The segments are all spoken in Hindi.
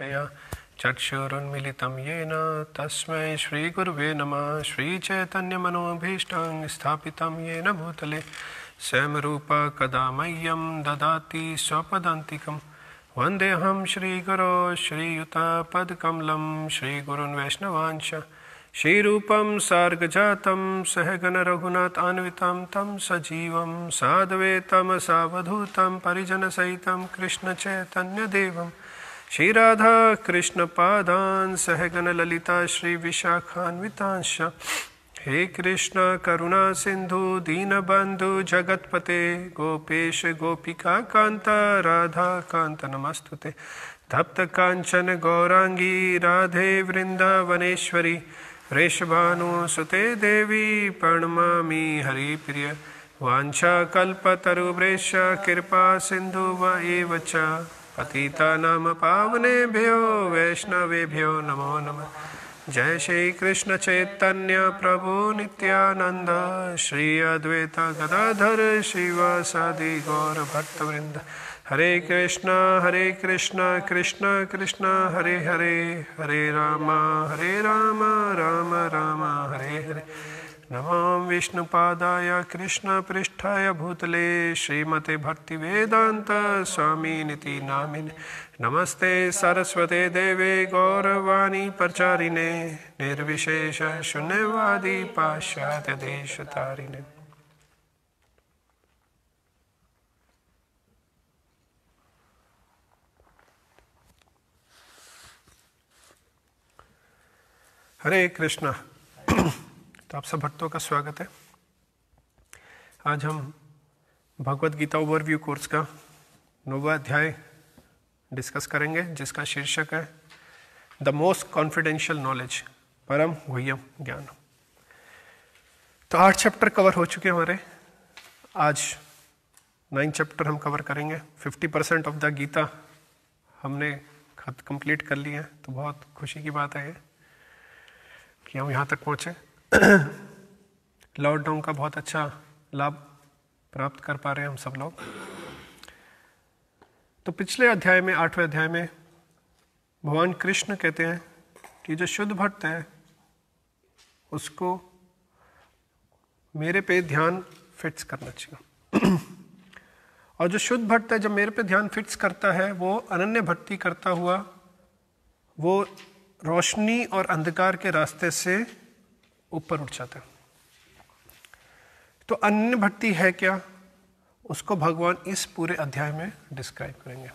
भक्त्या चक्षुरुन्मिलितं येन तस्मै श्रीगुरुवे नमः श्रीचैतन्यमनोभीष्टां स्थापितं येन भूतले स्वयंरूपा कदा मह्यं ददाति स्वपदान्तिकं वन्देऽहं श्रीगुरो रघुनाथ श्रीगुरुन् वैष्णवांश श्रीरूपं सार्गजातं सहगणरघुनाथान्वितं तं सजीवं साधवेतमसावधूतं परिजनसहितं कृष्णचैतन्यदेवम् श्री राधा श्रीराधा कृष्णपादान् श्री श्रीविशाखान्वितांश हे कृष्ण करुणा सिंधु दीनबंधु जगत्पते गोपेश गोपिका कांता राधा कांत नमस्तु ते धप्तकाञ्चन गौराङ्गी राधे वृन्दावनेश्वरी वृषभानुसुते देवी प्रणमामि हरिप्रिय वाञ्छा कल्पतरुभ्रेश कृपा सिंधु व एव च पतितानां पावनेभ्यो वैष्णवेभ्यो नमो नमः जय श्री कृष्ण चैतन्य प्रभु नित्यानंद श्री अद्वैत गदाधर श्रीवासादि गौर भक्तवृंद हरे कृष्ण हरे कृष्ण कृष्ण कृष्ण हरे हरे हरे राम हरे राम राम राम हरे हरे नमां विष्णुपादाय कृष्णपृष्ठाय भूतले श्रीमते भक्तिवेदान्तस्वामीनिति नामिने नमस्ते सरस्वते देवे गौरवाणी प्रचारिणे निर्विशेषशून्यवादी पाश्चात्यदेशतारिणे हरे कृष्ण तो आप सब भक्तों का स्वागत है आज हम भगवत गीता ओवरव्यू कोर्स का नौवा अध्याय डिस्कस करेंगे जिसका शीर्षक है द मोस्ट कॉन्फिडेंशियल नॉलेज परम गुह्यम ज्ञान तो आठ चैप्टर कवर हो चुके हमारे आज नाइन चैप्टर हम कवर करेंगे fifty percent of the Gita हमने खत कंप्लीट कर है तो बहुत खुशी की बात है कि हम यहाँ तक पहुँचे लॉकडाउन का बहुत अच्छा लाभ प्राप्त कर पा रहे हैं हम सब लोग तो पिछले अध्याय में आठवें अध्याय में भगवान कृष्ण कहते हैं कि जो शुद्ध भक्त है उसको मेरे पे ध्यान फिट्स करना चाहिए और जो शुद्ध भट्ट है जब मेरे पे ध्यान फिट्स करता है वो अनन्य भक्ति करता हुआ वो रोशनी और अंधकार के रास्ते से ऊपर उठ जाते हैं तो अन्य भक्ति है क्या उसको भगवान इस पूरे अध्याय में डिस्क्राइब करेंगे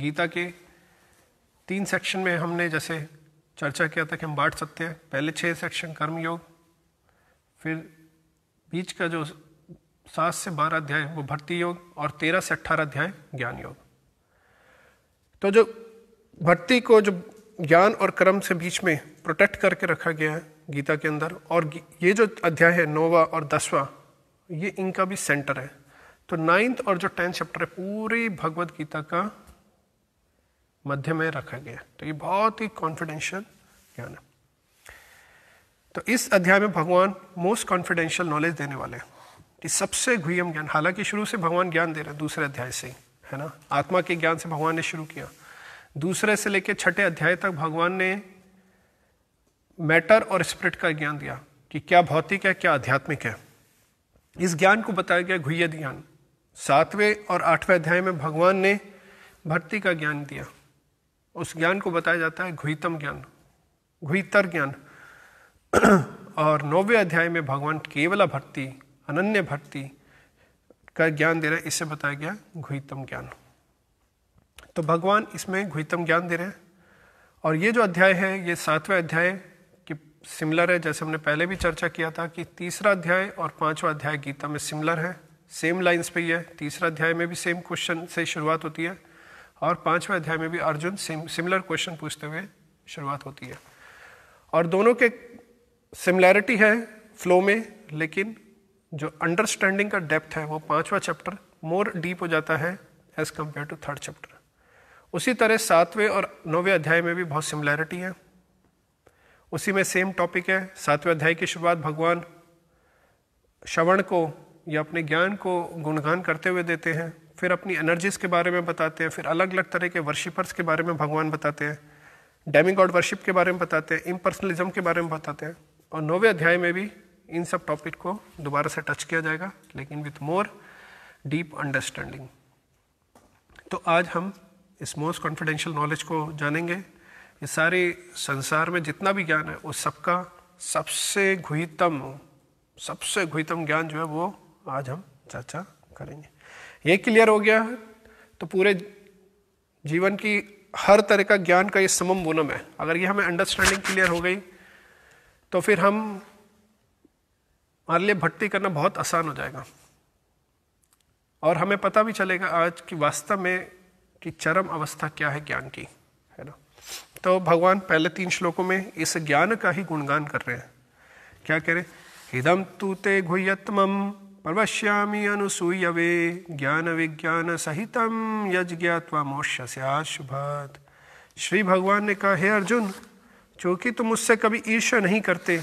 गीता के तीन सेक्शन में हमने जैसे चर्चा किया था कि हम बांट सकते हैं पहले छः सेक्शन कर्म योग फिर बीच का जो सात से बारह अध्याय वो भक्ति योग और तेरह से अट्ठारह अध्याय ज्ञान योग तो जो भक्ति को जो ज्ञान और कर्म से बीच में प्रोटेक्ट करके रखा गया है गीता के अंदर और ये जो अध्याय है नौवा और दसवा ये इनका भी सेंटर है तो नाइन्थ और जो टेंथ चैप्टर है पूरी भगवत गीता का मध्य में रखा गया तो ये बहुत ही कॉन्फिडेंशियल ज्ञान है तो इस अध्याय में भगवान मोस्ट कॉन्फिडेंशियल नॉलेज देने वाले हैं सबसे गुह्यम ज्ञान हालांकि शुरू से भगवान ज्ञान दे रहे हैं दूसरे अध्याय से है ना आत्मा के ज्ञान से भगवान ने शुरू किया दूसरे से लेकर छठे अध्याय तक भगवान ने मैटर और स्प्रिट का ज्ञान दिया कि क्या भौतिक है क्या आध्यात्मिक है इस ज्ञान को बताया गया गुह्य ज्ञान सातवें और आठवें अध्याय में भगवान ने भक्ति का ज्ञान दिया उस ज्ञान को बताया जाता है घुहितम ज्ञान घुहितर ज्ञान और नौवे अध्याय में भगवान केवला भक्ति अनन्य भक्ति का ज्ञान दे रहे हैं इसे बताया गया घुहितम ज्ञान तो भगवान इसमें घुहितम ज्ञान दे रहे हैं और ये जो अध्याय है ये सातवें अध्याय सिमिलर है जैसे हमने पहले भी चर्चा किया था कि तीसरा अध्याय और पांचवा अध्याय गीता में सिमिलर है सेम लाइंस पे ही है तीसरा अध्याय में भी सेम क्वेश्चन से शुरुआत होती है और पांचवा अध्याय में भी अर्जुन सेम सिमिलर क्वेश्चन पूछते हुए शुरुआत होती है और दोनों के सिमिलैरिटी है फ्लो में लेकिन जो अंडरस्टैंडिंग का डेप्थ है वो पांचवा चैप्टर मोर डीप हो जाता है as compare to third chapter उसी तरह सातवें और नौवें अध्याय में भी बहुत सिमिलैरिटी है उसी में सेम टॉपिक है सातवें अध्याय की शुरुआत भगवान श्रवण को या अपने ज्ञान को गुणगान करते हुए देते हैं फिर अपनी एनर्जीज के बारे में बताते हैं फिर अलग अलग तरह के वर्शिपर्स के बारे में भगवान बताते हैं डेमी गॉड वर्शिप के बारे में बताते हैं इम्पर्सनलिज्म के बारे में बताते हैं और नौवे अध्याय में भी इन सब टॉपिक को दोबारा से टच किया जाएगा लेकिन विथ मोर डीप अंडरस्टैंडिंग तो आज हम इस मोस्ट कॉन्फिडेंशियल नॉलेज को जानेंगे ये सारे संसार में जितना भी ज्ञान है उस सबका सबसे घुहितम सबसे घुहितम ज्ञान जो है वो आज हम चर्चा करेंगे ये क्लियर हो गया है तो पूरे जीवन की हर तरह का ज्ञान का ये समम बुनम है अगर ये हमें अंडरस्टैंडिंग क्लियर हो गई तो फिर हम हमारे लिए भट्टी करना बहुत आसान हो जाएगा और हमें पता भी चलेगा आज की वास्तव में कि चरम अवस्था क्या है ज्ञान की है ना तो भगवान पहले तीन श्लोकों में इस ज्ञान का ही गुणगान कर रहे हैं क्या कह रहे हिदम तू ते प्रवश्यामी अनुसूय वे ज्ञान विज्ञान सहितम यज ज्ञातवा श्री भगवान ने कहा हे अर्जुन चूंकि तुम मुझसे कभी ईर्ष्या नहीं करते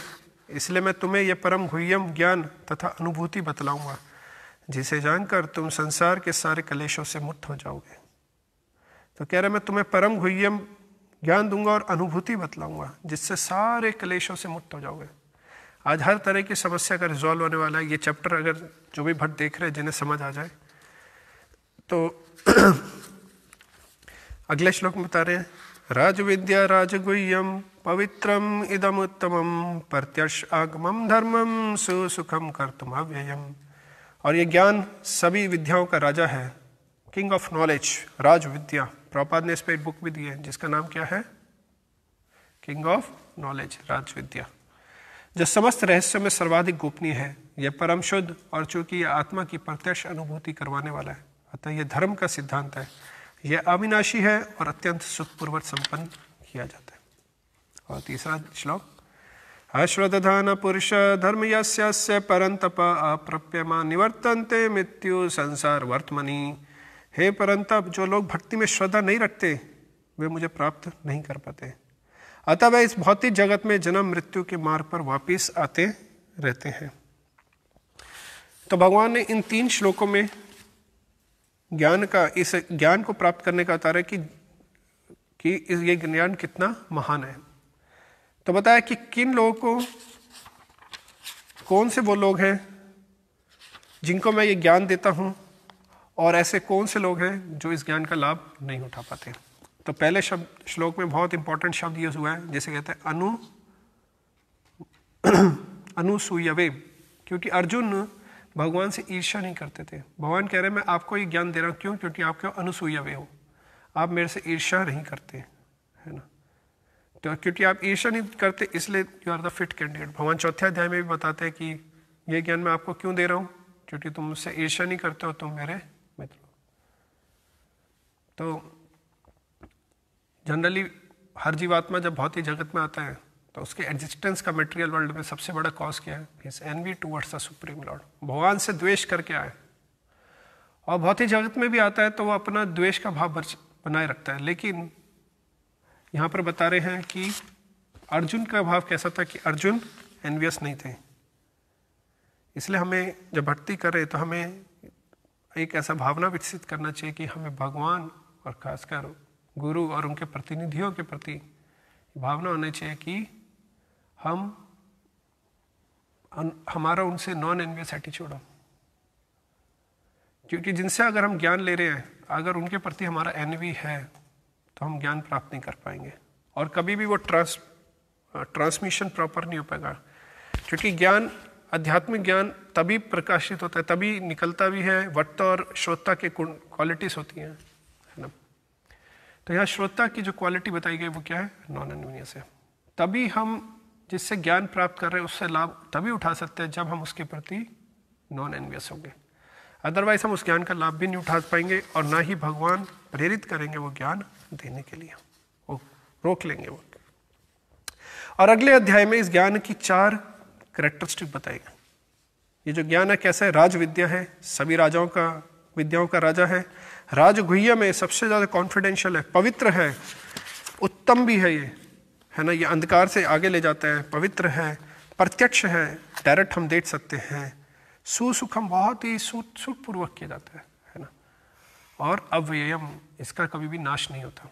इसलिए मैं तुम्हें यह परम घुयम ज्ञान तथा अनुभूति बतलाऊंगा जिसे जानकर तुम संसार के सारे कलेशों से मुक्त हो जाओगे तो कह रहे मैं तुम्हें परम घुयम ज्ञान दूंगा और अनुभूति बतलाऊंगा जिससे सारे क्लेशों से मुक्त हो जाओगे आज हर तरह की समस्या का रिजॉल्व होने वाला है ये चैप्टर अगर जो भी भट्ट देख रहे हैं जिन्हें समझ आ जाए तो अगले श्लोक में बता रहे हैं राज विद्या राजगुह्यम पवित्रम इदम उत्तमम प्रत्यक्ष आगमम धर्मम सुसुखम कर तुम अव्ययम और ये ज्ञान सभी विद्याओं का राजा है किंग ऑफ नॉलेज राज विद्या प्रपाद ने इस पर एक बुक भी दी है जिसका नाम क्या है किंग ऑफ नॉलेज राजविद्या जो समस्त रहस्यों में सर्वाधिक गोपनीय है यह परम शुद्ध और चूंकि यह आत्मा की प्रत्यक्ष अनुभूति करवाने वाला है अतः यह धर्म का सिद्धांत है यह अविनाशी है और अत्यंत सुखपूर्वक संपन्न किया जाता है और तीसरा श्लोक अश्वधान पुरुष धर्म यस्य परंतप अप्रप्यमा निवर्तन्ते मृत्यु संसार वर्तमनी हे परंतप जो लोग भक्ति में श्रद्धा नहीं रखते वे मुझे प्राप्त नहीं कर पाते अतः वे इस भौतिक जगत में जन्म मृत्यु के मार्ग पर वापिस आते रहते हैं तो भगवान ने इन तीन श्लोकों में ज्ञान का इस ज्ञान को प्राप्त करने का उतारा कि कि ये ज्ञान कितना महान है तो बताया कि किन लोगों को कौन से वो लोग हैं जिनको मैं ये ज्ञान देता हूँ और ऐसे कौन से लोग हैं जो इस ज्ञान का लाभ नहीं उठा पाते तो पहले शब्द श्लोक में बहुत इंपॉर्टेंट शब्द यूज हुआ है जिसे कहते हैं अनु अनुसूयवे क्योंकि अर्जुन भगवान से ईर्ष्या नहीं करते थे भगवान कह रहे हैं मैं आपको ये ज्ञान दे रहा हूँ क्यों क्योंकि आप क्यों अनुसूयवे हो आप मेरे से ईर्ष्या नहीं करते है ना तो क्योंकि आप ईर्ष्या नहीं करते इसलिए you are the fit candidate भगवान चौथे अध्याय में भी बताते हैं कि ये ज्ञान मैं आपको क्यों दे रहा हूँ क्योंकि तुम मुझसे ईर्ष्या नहीं करते हो तुम मेरे तो जनरली हर जीवात्मा जब भौतिक जगत में आता है तो उसके एग्जिस्टेंस का मटेरियल वर्ल्ड में सबसे बड़ा कॉज क्या है envy towards the supreme lord भगवान से द्वेष करके आए और भौतिक जगत में भी आता है तो वो अपना द्वेष का भाव बनाए रखता है लेकिन यहाँ पर बता रहे हैं कि अर्जुन का भाव कैसा था कि अर्जुन एनवियस नहीं थे इसलिए हमें जब भक्ति करें तो हमें एक ऐसा भावना विकसित करना चाहिए कि हमें भगवान और खासकर गुरु और उनके प्रतिनिधियों के प्रति भावना होनी चाहिए कि हम हमारा उनसे नॉन एनवियस एटीट्यूड हो क्योंकि जिनसे अगर हम ज्ञान ले रहे हैं अगर उनके प्रति हमारा एनवी है तो हम ज्ञान प्राप्त नहीं कर पाएंगे और कभी भी वो ट्रांस ट्रांसमिशन प्रॉपर नहीं हो पाएगा क्योंकि ज्ञान आध्यात्मिक ज्ञान तभी प्रकाशित होता है तभी निकलता भी है वक्ता और श्रोता के क्वालिटीज़ होती हैं तो यहाँ श्रोता की जो क्वालिटी बताई गई वो क्या है नॉन अनविनियस है तभी हम जिससे ज्ञान प्राप्त कर रहे हैं उससे लाभ तभी उठा सकते हैं जब हम उसके प्रति नॉन एनवियस होंगे अदरवाइज हम उस ज्ञान का लाभ भी नहीं उठा पाएंगे और ना ही भगवान प्रेरित करेंगे वो ज्ञान देने के लिए वो रोक लेंगे वो और अगले अध्याय में इस ज्ञान की चार करेक्टरिस्टिक बताएगा ये जो ज्ञान है कैसा है राज विद्या है सभी राजाओं का विद्याओं का राजा है राजगुह्य में सबसे ज़्यादा कॉन्फिडेंशियल है पवित्र है उत्तम भी है ये है ना ये अंधकार से आगे ले जाता है पवित्र है प्रत्यक्ष है डायरेक्ट हम देख सकते हैं सुसुखम बहुत ही सुखपूर्वक किया जाता है है ना और अव्ययम इसका कभी भी नाश नहीं होता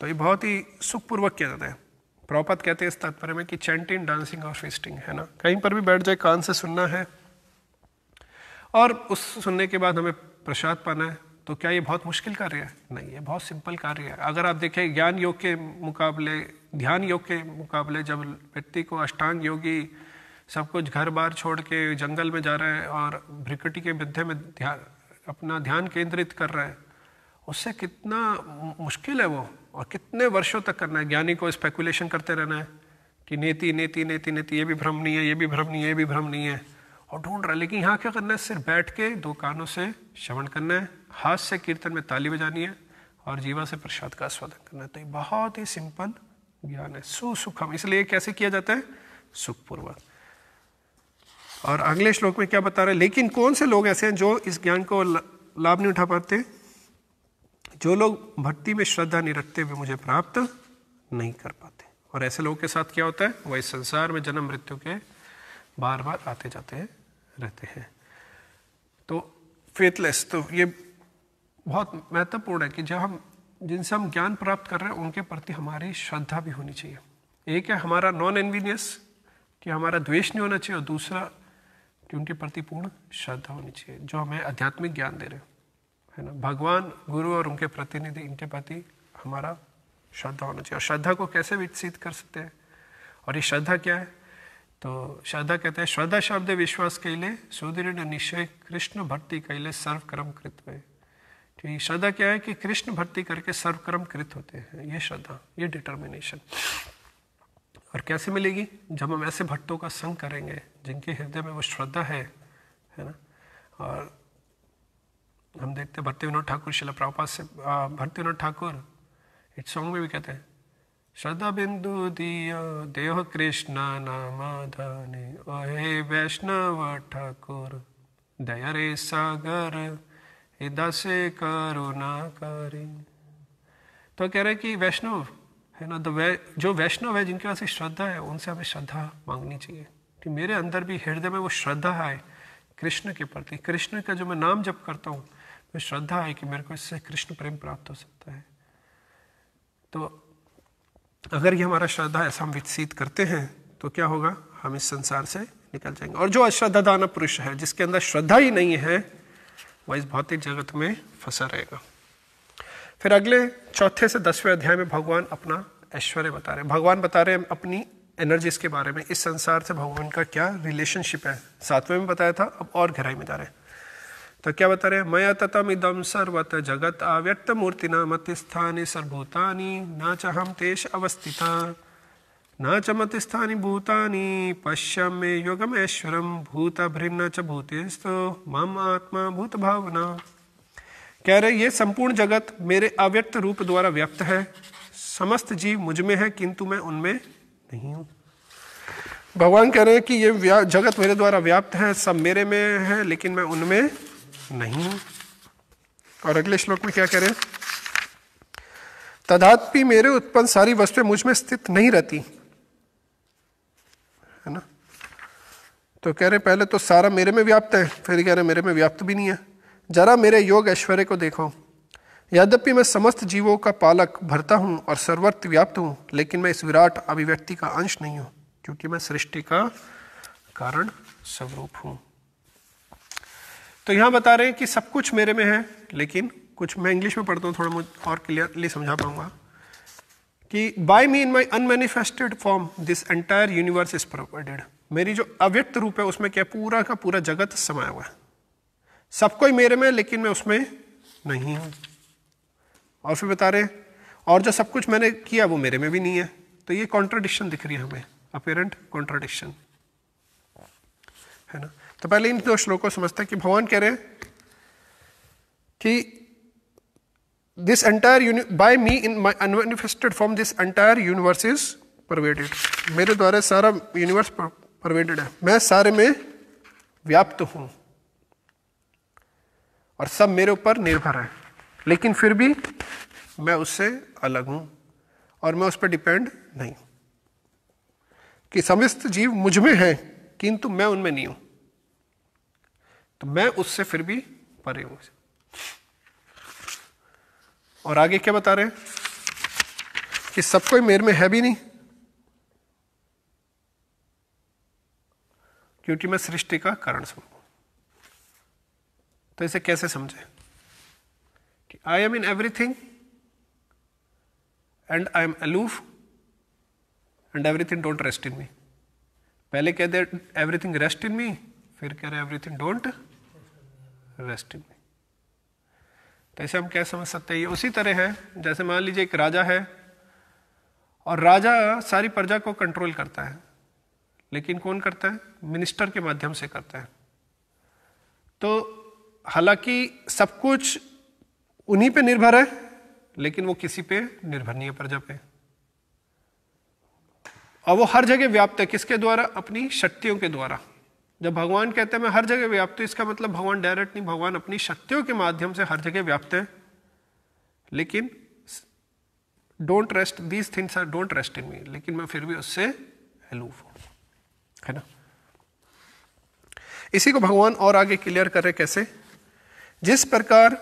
तो ये बहुत ही सुखपूर्वक किया जाता है प्रॉपत कहते हैं इस तात्पर्य में कि चैंटिंग डांसिंग और फिस्टिंग है ना कहीं पर भी बैठ जाए कान से सुनना है और उस सुनने के बाद हमें प्रसाद पाना है तो क्या ये बहुत मुश्किल कार्य है नहीं ये बहुत सिंपल कार्य है अगर आप देखें ज्ञान योग के मुकाबले ध्यान योग के मुकाबले जब व्यक्ति को अष्टांग योगी सब कुछ घर बार छोड़ के जंगल में जा रहे हैं और भ्रिकटी के मध्य में ध्यान अपना ध्यान केंद्रित कर रहे हैं उससे कितना मुश्किल है वो और कितने वर्षों तक करना है ज्ञानी को स्पेकुलेशन करते रहना है कि नेति नेति नेति नेति ये भी भ्रम नहीं है ये भी भ्रम नहीं है ये भी भ्रम नहीं है और ढूंढ रहा है लेकिन यहाँ क्या करना है सिर्फ बैठ के दो कानों से श्रवण करना है हाथ से कीर्तन में ताली बजानी है और जीवा से प्रसाद का स्वादन करना है तो ये बहुत ही सिंपल ज्ञान है सुसुखम इसलिए कैसे किया जाता है सुखपूर्वक और अगले श्लोक में क्या बता रहे हैं लेकिन कौन से लोग ऐसे हैं जो इस ज्ञान को लाभ नहीं उठा पाते जो लोग भक्ति में श्रद्धा नहीं रखते वे मुझे प्राप्त नहीं कर पाते और ऐसे लोगों के साथ क्या होता है वह इस संसार में जन्म मृत्यु के बार बार आते जाते हैं रहते हैं तो फेथलेस तो ये बहुत महत्वपूर्ण है कि जब हम जिनसे हम ज्ञान प्राप्त कर रहे हैं उनके प्रति हमारी श्रद्धा भी होनी चाहिए एक है हमारा नॉन एनवीनियस कि हमारा द्वेष नहीं होना चाहिए और दूसरा कि उनके प्रति पूर्ण श्रद्धा होनी चाहिए जो हमें आध्यात्मिक ज्ञान दे रहे हैं है ना भगवान गुरु और उनके प्रतिनिधि इनके प्रति हमारा श्रद्धा होना चाहिए और श्रद्धा को कैसे विकसित कर सकते हैं और ये श्रद्धा क्या है तो श्रद्धा कहते हैं श्रद्धा शब्द विश्वास કહીલે सुदृढ़ निश्चय कृष्ण भक्ति कहिले सर्वकर्म कृत है ठीक तो श्रद्धा क्या है कि कृष्ण भक्ति करके सर्वकर्म कृत होते हैं ये श्रद्धा ये डिटर्मिनेशन और कैसे मिलेगी जब हम ऐसे भट्टों का संग करेंगे जिनके हृदय में वो श्रद्धा है है ना और हम देखते हैं भक्ति विनोद ठाकुर शिला प्रभुपाद से भक्ति विनोद ठाकुर इस सॉन्ग में भी कहते हैं बिंदु दिया देव कृष्ण नामाधाने ओहे वैष्णव ठाकुर दयरे सागर दसे करुणा करी तो कह रहे कि वैष्णव है ना तो वै जो वैष्णव है जिनके पास श्रद्धा है उनसे हमें श्रद्धा मांगनी चाहिए कि मेरे अंदर भी हृदय में वो श्रद्धा है कृष्ण के प्रति कृष्ण का जो मैं नाम जप करता हूँ मैं तो श्रद्धा है कि मेरे को इससे कृष्ण प्रेम प्राप्त हो सकता है तो अगर ये हमारा श्रद्धा ऐसा हम विकसित करते हैं तो क्या होगा हम इस संसार से निकल जाएंगे और जो अश्रद्धा दाना पुरुष है जिसके अंदर श्रद्धा ही नहीं है वह इस भौतिक जगत में फंसा रहेगा फिर अगले चौथे से दसवें अध्याय में भगवान अपना ऐश्वर्य बता रहे हैं भगवान बता रहे हैं अपनी एनर्जीज के बारे में इस संसार से भगवान का क्या रिलेशनशिप है सातवें में बताया था अब और गहराई में जा रहे हैं तो क्या बता रहे मय ततम इदम सर्वत जगत अव्यक्त मूर्ति न स्थानी सर्वभूतानी न च हम तेष अवस्थिता न च स्थानी भूतानी पश्यम मे युगमेश्वरम भूत भृन्न च भूतेस्तो मम आत्मा भूत भावना कह रहे ये संपूर्ण जगत मेरे अव्यक्त रूप द्वारा व्यक्त है समस्त जीव मुझ में है किंतु मैं उनमें नहीं हूँ भगवान कह रहे हैं कि ये जगत मेरे द्वारा व्याप्त है सब मेरे में है लेकिन मैं उनमें नहीं और अगले श्लोक में क्या करें तदापि मेरे उत्पन्न सारी वस्तुएं मुझ में स्थित नहीं रहती है ना तो कह रहे पहले तो सारा मेरे में व्याप्त है फिर कह रहे मेरे में व्याप्त भी नहीं है जरा मेरे योग ऐश्वर्य को देखो यद्यपि मैं समस्त जीवों का पालक भरता हूं और सर्वत्र व्याप्त हूं लेकिन मैं इस विराट अभिव्यक्ति का अंश नहीं हूं क्योंकि मैं सृष्टि का कारण स्वरूप हूं तो यहाँ बता रहे हैं कि सब कुछ मेरे में है लेकिन कुछ मैं इंग्लिश में पढ़ता हूँ थोड़ा मुझे और क्लियरली समझा पाऊंगा कि by me in my unmanifested form this entire universe is provided मेरी जो अव्यक्त रूप है उसमें क्या पूरा का पूरा जगत समाया हुआ है सब कोई मेरे में लेकिन मैं उसमें नहीं हूँ और फिर बता रहे और जो सब कुछ मैंने किया वो मेरे में भी नहीं है तो ये कॉन्ट्राडिक्शन दिख रही है हमें अपेरेंट कॉन्ट्राडिक्शन है ना तो पहले इन दो श्लोकों समझते हैं कि भगवान कह रहे हैं कि this entire by me in my unmanifested from this entire universe is is मेरे द्वारा सारा यूनिवर्स परवेडेड है मैं सारे में व्याप्त हूं और सब मेरे ऊपर निर्भर है लेकिन फिर भी मैं उससे अलग हूं और मैं उस पर डिपेंड नहीं कि समस्त जीव मुझ में है किंतु मैं उनमें नहीं हूं तो मैं उससे फिर भी परे हूं और आगे क्या बता रहे हैं कि सब कोई मेरे में है भी नहीं क्योंकि मैं सृष्टि का कारण सुनू तो इसे कैसे समझे कि I am in everything and I am aloof and everything don't rest in me पहले कह दे एवरीथिंग रेस्ट इन मी फिर कह रहे एवरीथिंग डोंट रेस्ट में तो ऐसे हम क्या समझ सकते हैं ये उसी तरह है जैसे मान लीजिए एक राजा है और राजा सारी प्रजा को कंट्रोल करता है लेकिन कौन करता है मिनिस्टर के माध्यम से करता है तो हालांकि सब कुछ उन्हीं पे निर्भर है लेकिन वो किसी पे निर्भर नहीं है प्रजा पे और वो हर जगह व्याप्त है किसके द्वारा अपनी शक्तियों के द्वारा जब भगवान कहते हैं मैं हर जगह व्याप्त हूं इसका मतलब भगवान डायरेक्ट नहीं भगवान अपनी शक्तियों के माध्यम से हर जगह व्याप्त हैं लेकिन don't rest these things are don't rest in me लेकिन मैं फिर भी उससे हेलूफ हूं है ना इसी को भगवान और आगे क्लियर रहे कैसे जिस प्रकार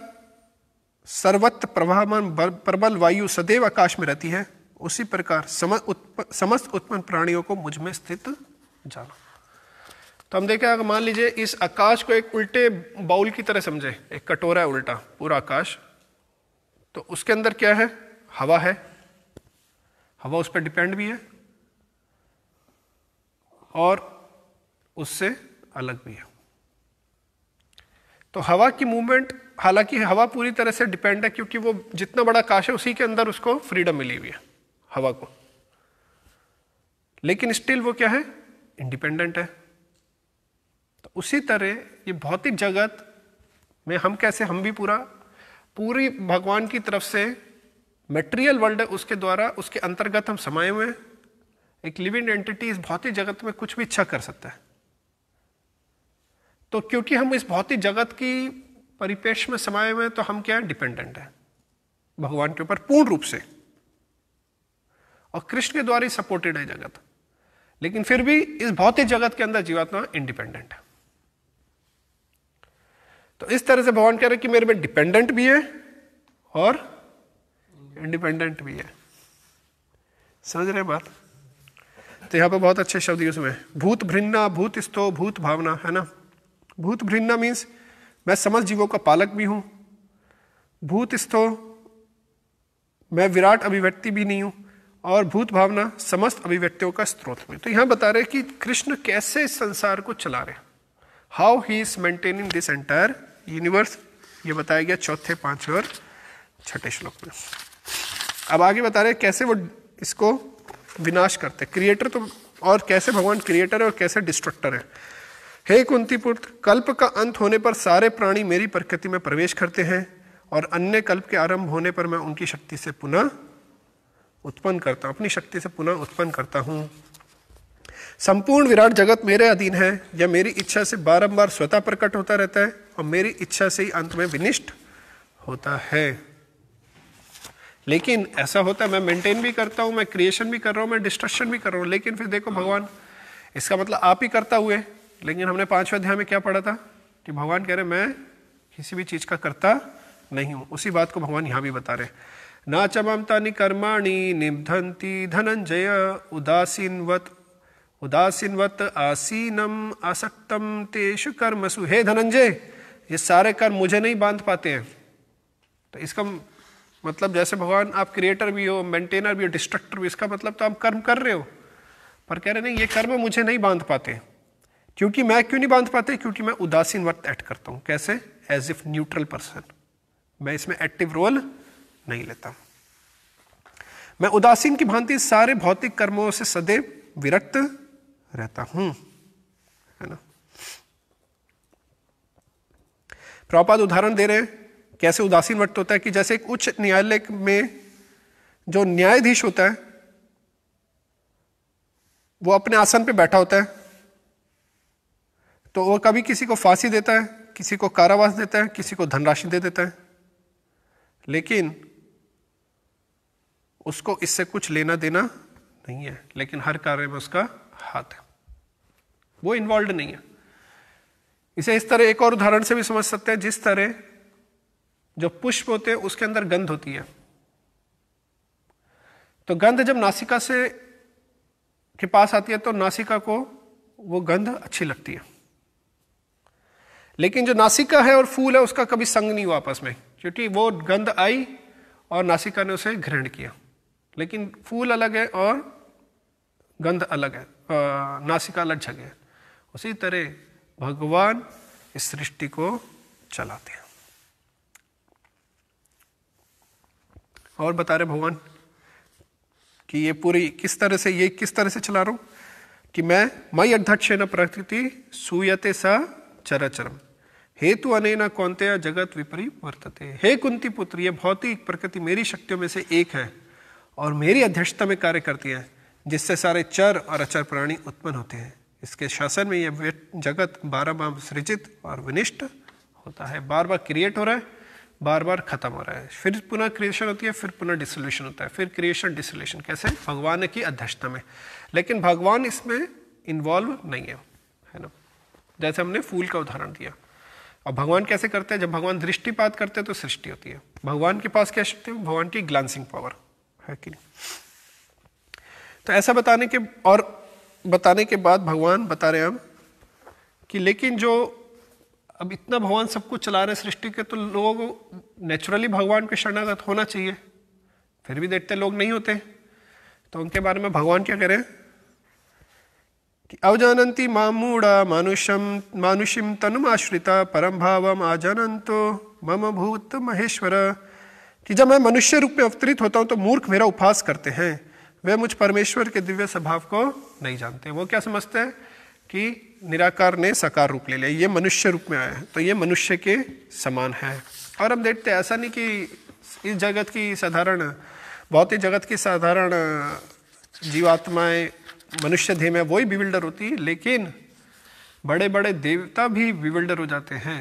सर्वत्र प्रभामान प्रबल वायु सदैव आकाश में रहती है उसी प्रकार समस्त उत्पन्न प्राणियों को मुझ में स्थित जाना तो हम देखें अगर मान लीजिए इस आकाश को एक उल्टे बाउल की तरह समझे एक कटोरा है उल्टा पूरा आकाश तो उसके अंदर क्या है हवा है हवा उस पर डिपेंड भी है और उससे अलग भी है तो हवा की मूवमेंट हालांकि हवा पूरी तरह से डिपेंड है क्योंकि वो जितना बड़ा आकाश है उसी के अंदर उसको फ्रीडम मिली हुई है हवा को लेकिन स्टिल वो क्या है इंडिपेंडेंट है तो उसी तरह ये भौतिक जगत में हम कैसे हम भी पूरा पूरी भगवान की तरफ से मेटेरियल वर्ल्ड है उसके द्वारा उसके अंतर्गत हम समाये हुए हैं एक लिविंग एंटिटी इस भौतिक जगत में कुछ भी इच्छा कर सकता है तो क्योंकि हम इस भौतिक जगत की परिपेक्ष में समाये हुए हैं तो हम क्या है डिपेंडेंट है भगवान के ऊपर पूर्ण रूप से और कृष्ण के द्वारा ही सपोर्टेड है जगत लेकिन फिर भी इस भौतिक जगत के अंदर जीवात्मा इंडिपेंडेंट है तो इस तरह से भगवान कह रहे हैं कि मेरे में डिपेंडेंट भी है और इंडिपेंडेंट भी है समझ रहे बात तो यहां पर बहुत अच्छे शब्द यूज हुए भूत भृन्ना भूत स्तो भूत भावना है ना भूत भृन्ना मीन्स मैं समस्त जीवों का पालक भी हूं भूत स्थो मैं विराट अभिव्यक्ति भी नहीं हूं और भूत भावना समस्त अभिव्यक्तियों का स्रोत में तो यहां बता रहे कि कृष्ण कैसे इस संसार को चला रहे how he is maintaining this entire universe ये बताया गया चौथे पांचवे और छठे श्लोक में अब आगे बता रहे कैसे वो इसको विनाश करते क्रिएटर तो और कैसे भगवान क्रिएटर है और कैसे डिस्ट्रक्टर है हे कुंती पुत्र कल्प का अंत होने पर सारे प्राणी मेरी प्रकृति में प्रवेश करते हैं और अन्य कल्प के आरंभ होने पर मैं उनकी शक्ति से पुनः उत्पन्न करता हूँ अपनी शक्ति से पुनः उत्पन्न करता हूँ संपूर्ण विराट जगत मेरे अधीन है यह मेरी इच्छा से बारंबार स्वतः प्रकट होता रहता है और मेरी इच्छा से ही अंत में विनिष्ट होता है लेकिन ऐसा होता है मैं मेंटेन भी करता हूं मैं क्रिएशन भी कर रहा हूं मैं डिस्ट्रक्शन भी कर रहा हूं लेकिन फिर देखो भगवान इसका मतलब आप ही करता हुए लेकिन हमने पांचवें अध्याय में क्या पढ़ा था कि भगवान कह रहे मैं किसी भी चीज़ का करता नहीं हूं उसी बात को भगवान यहां भी बता रहे ना चमता नि कर्माणी निबधंती धनंजय उदासीन वत उदासीनवत आसीनम आसक्तम तेषु कर्मसु हे धनंजय ये सारे कर्म मुझे नहीं बांध पाते हैं तो इसका मतलब जैसे भगवान आप क्रिएटर भी हो मेंटेनर भी हो डिस्ट्रक्टर भी इसका मतलब तो आप कर्म कर रहे हो पर कह रहे नहीं ये कर्म मुझे नहीं बांध पाते क्योंकि मैं क्यों नहीं बांध पाते क्योंकि मैं उदासीन वर्त एक्ट करता हूँ कैसे एज इफ न्यूट्रल पर्सन मैं इसमें एक्टिव रोल नहीं लेता मैं उदासीन की भांति सारे भौतिक कर्मों से सदैव विरक्त रहता हूं है ना प्रपाद उदाहरण दे रहे हैं कैसे उदासीन वक्त होता है कि जैसे एक उच्च न्यायालय में जो न्यायाधीश होता है वो अपने आसन पे बैठा होता है तो वो कभी किसी को फांसी देता है किसी को कारावास देता है किसी को धनराशि दे देता है लेकिन उसको इससे कुछ लेना देना नहीं है लेकिन हर कार्य में उसका हाथ है वो इन्वॉल्व नहीं है इसे इस तरह एक और उदाहरण से भी समझ सकते हैं जिस तरह जो पुष्प होते हैं उसके अंदर गंध होती है तो गंध जब नासिका से के पास आती है तो नासिका को वो गंध अच्छी लगती है लेकिन जो नासिका है और फूल है उसका कभी संग नहीं हुआ आपस में क्योंकि वो गंध आई और नासिका ने उसे घृण किया लेकिन फूल अलग है और गंध अलग है नासिका लट छगे उसी तरह भगवान इस सृष्टि को चलाते हैं और बता रहे भगवान कि ये पूरी किस तरह से ये किस तरह से चला रहा हूं कि मैं मई अध्यक्ष न प्रकृति सूयते स चराचरम हेतु अनैना कौनते जगत विपरी वर्तते हे कुंती पुत्र ये भौतिक प्रकृति मेरी शक्तियों में से एक है और मेरी अध्यक्षता में कार्य करती है जिससे सारे चर और अचर प्राणी उत्पन्न होते हैं इसके शासन में यह जगत बार बार सृजित और विनिष्ट होता है बार बार क्रिएट हो रहा है बार बार खत्म हो रहा है फिर पुनः क्रिएशन होती है फिर पुनः डिसोल्यूशन होता है फिर क्रिएशन डिसोल्यूशन कैसे भगवान की अध्यक्षता में लेकिन भगवान इसमें इन्वॉल्व नहीं है है ना जैसे हमने फूल का उदाहरण दिया और भगवान कैसे करते हैं जब भगवान दृष्टिपात करते हैं तो सृष्टि होती है भगवान के पास क्या शक्ति है भगवान की ग्लांसिंग पावर है कि नहीं तो ऐसा बताने के और बताने के बाद भगवान बता रहे हैं हम कि लेकिन जो अब इतना भगवान सब कुछ चला रहे सृष्टि के तो लोगों को नेचुरली भगवान के शरणागत होना चाहिए फिर भी देखते लोग नहीं होते तो उनके बारे में भगवान क्या करें कि अवजानती मामूढ़ा मानुषम मानुषिम आश्रिता परम भावम आजानंतो मम भूत महेश्वर कि जब मैं मनुष्य रूप में अवतरित होता हूँ तो मूर्ख मेरा उपहास करते हैं वे मुझ परमेश्वर के दिव्य स्वभाव को नहीं जानते वो क्या समझते हैं कि निराकार ने साकार रूप ले लिया ये मनुष्य रूप में आया तो ये मनुष्य के समान है और हम देखते हैं ऐसा नहीं कि इस जगत की साधारण बहुत ही जगत की साधारण जीवात्माएं मनुष्य देह में वही बिविल्डर होती है लेकिन बड़े बड़े देवता भी बिविल्डर हो जाते हैं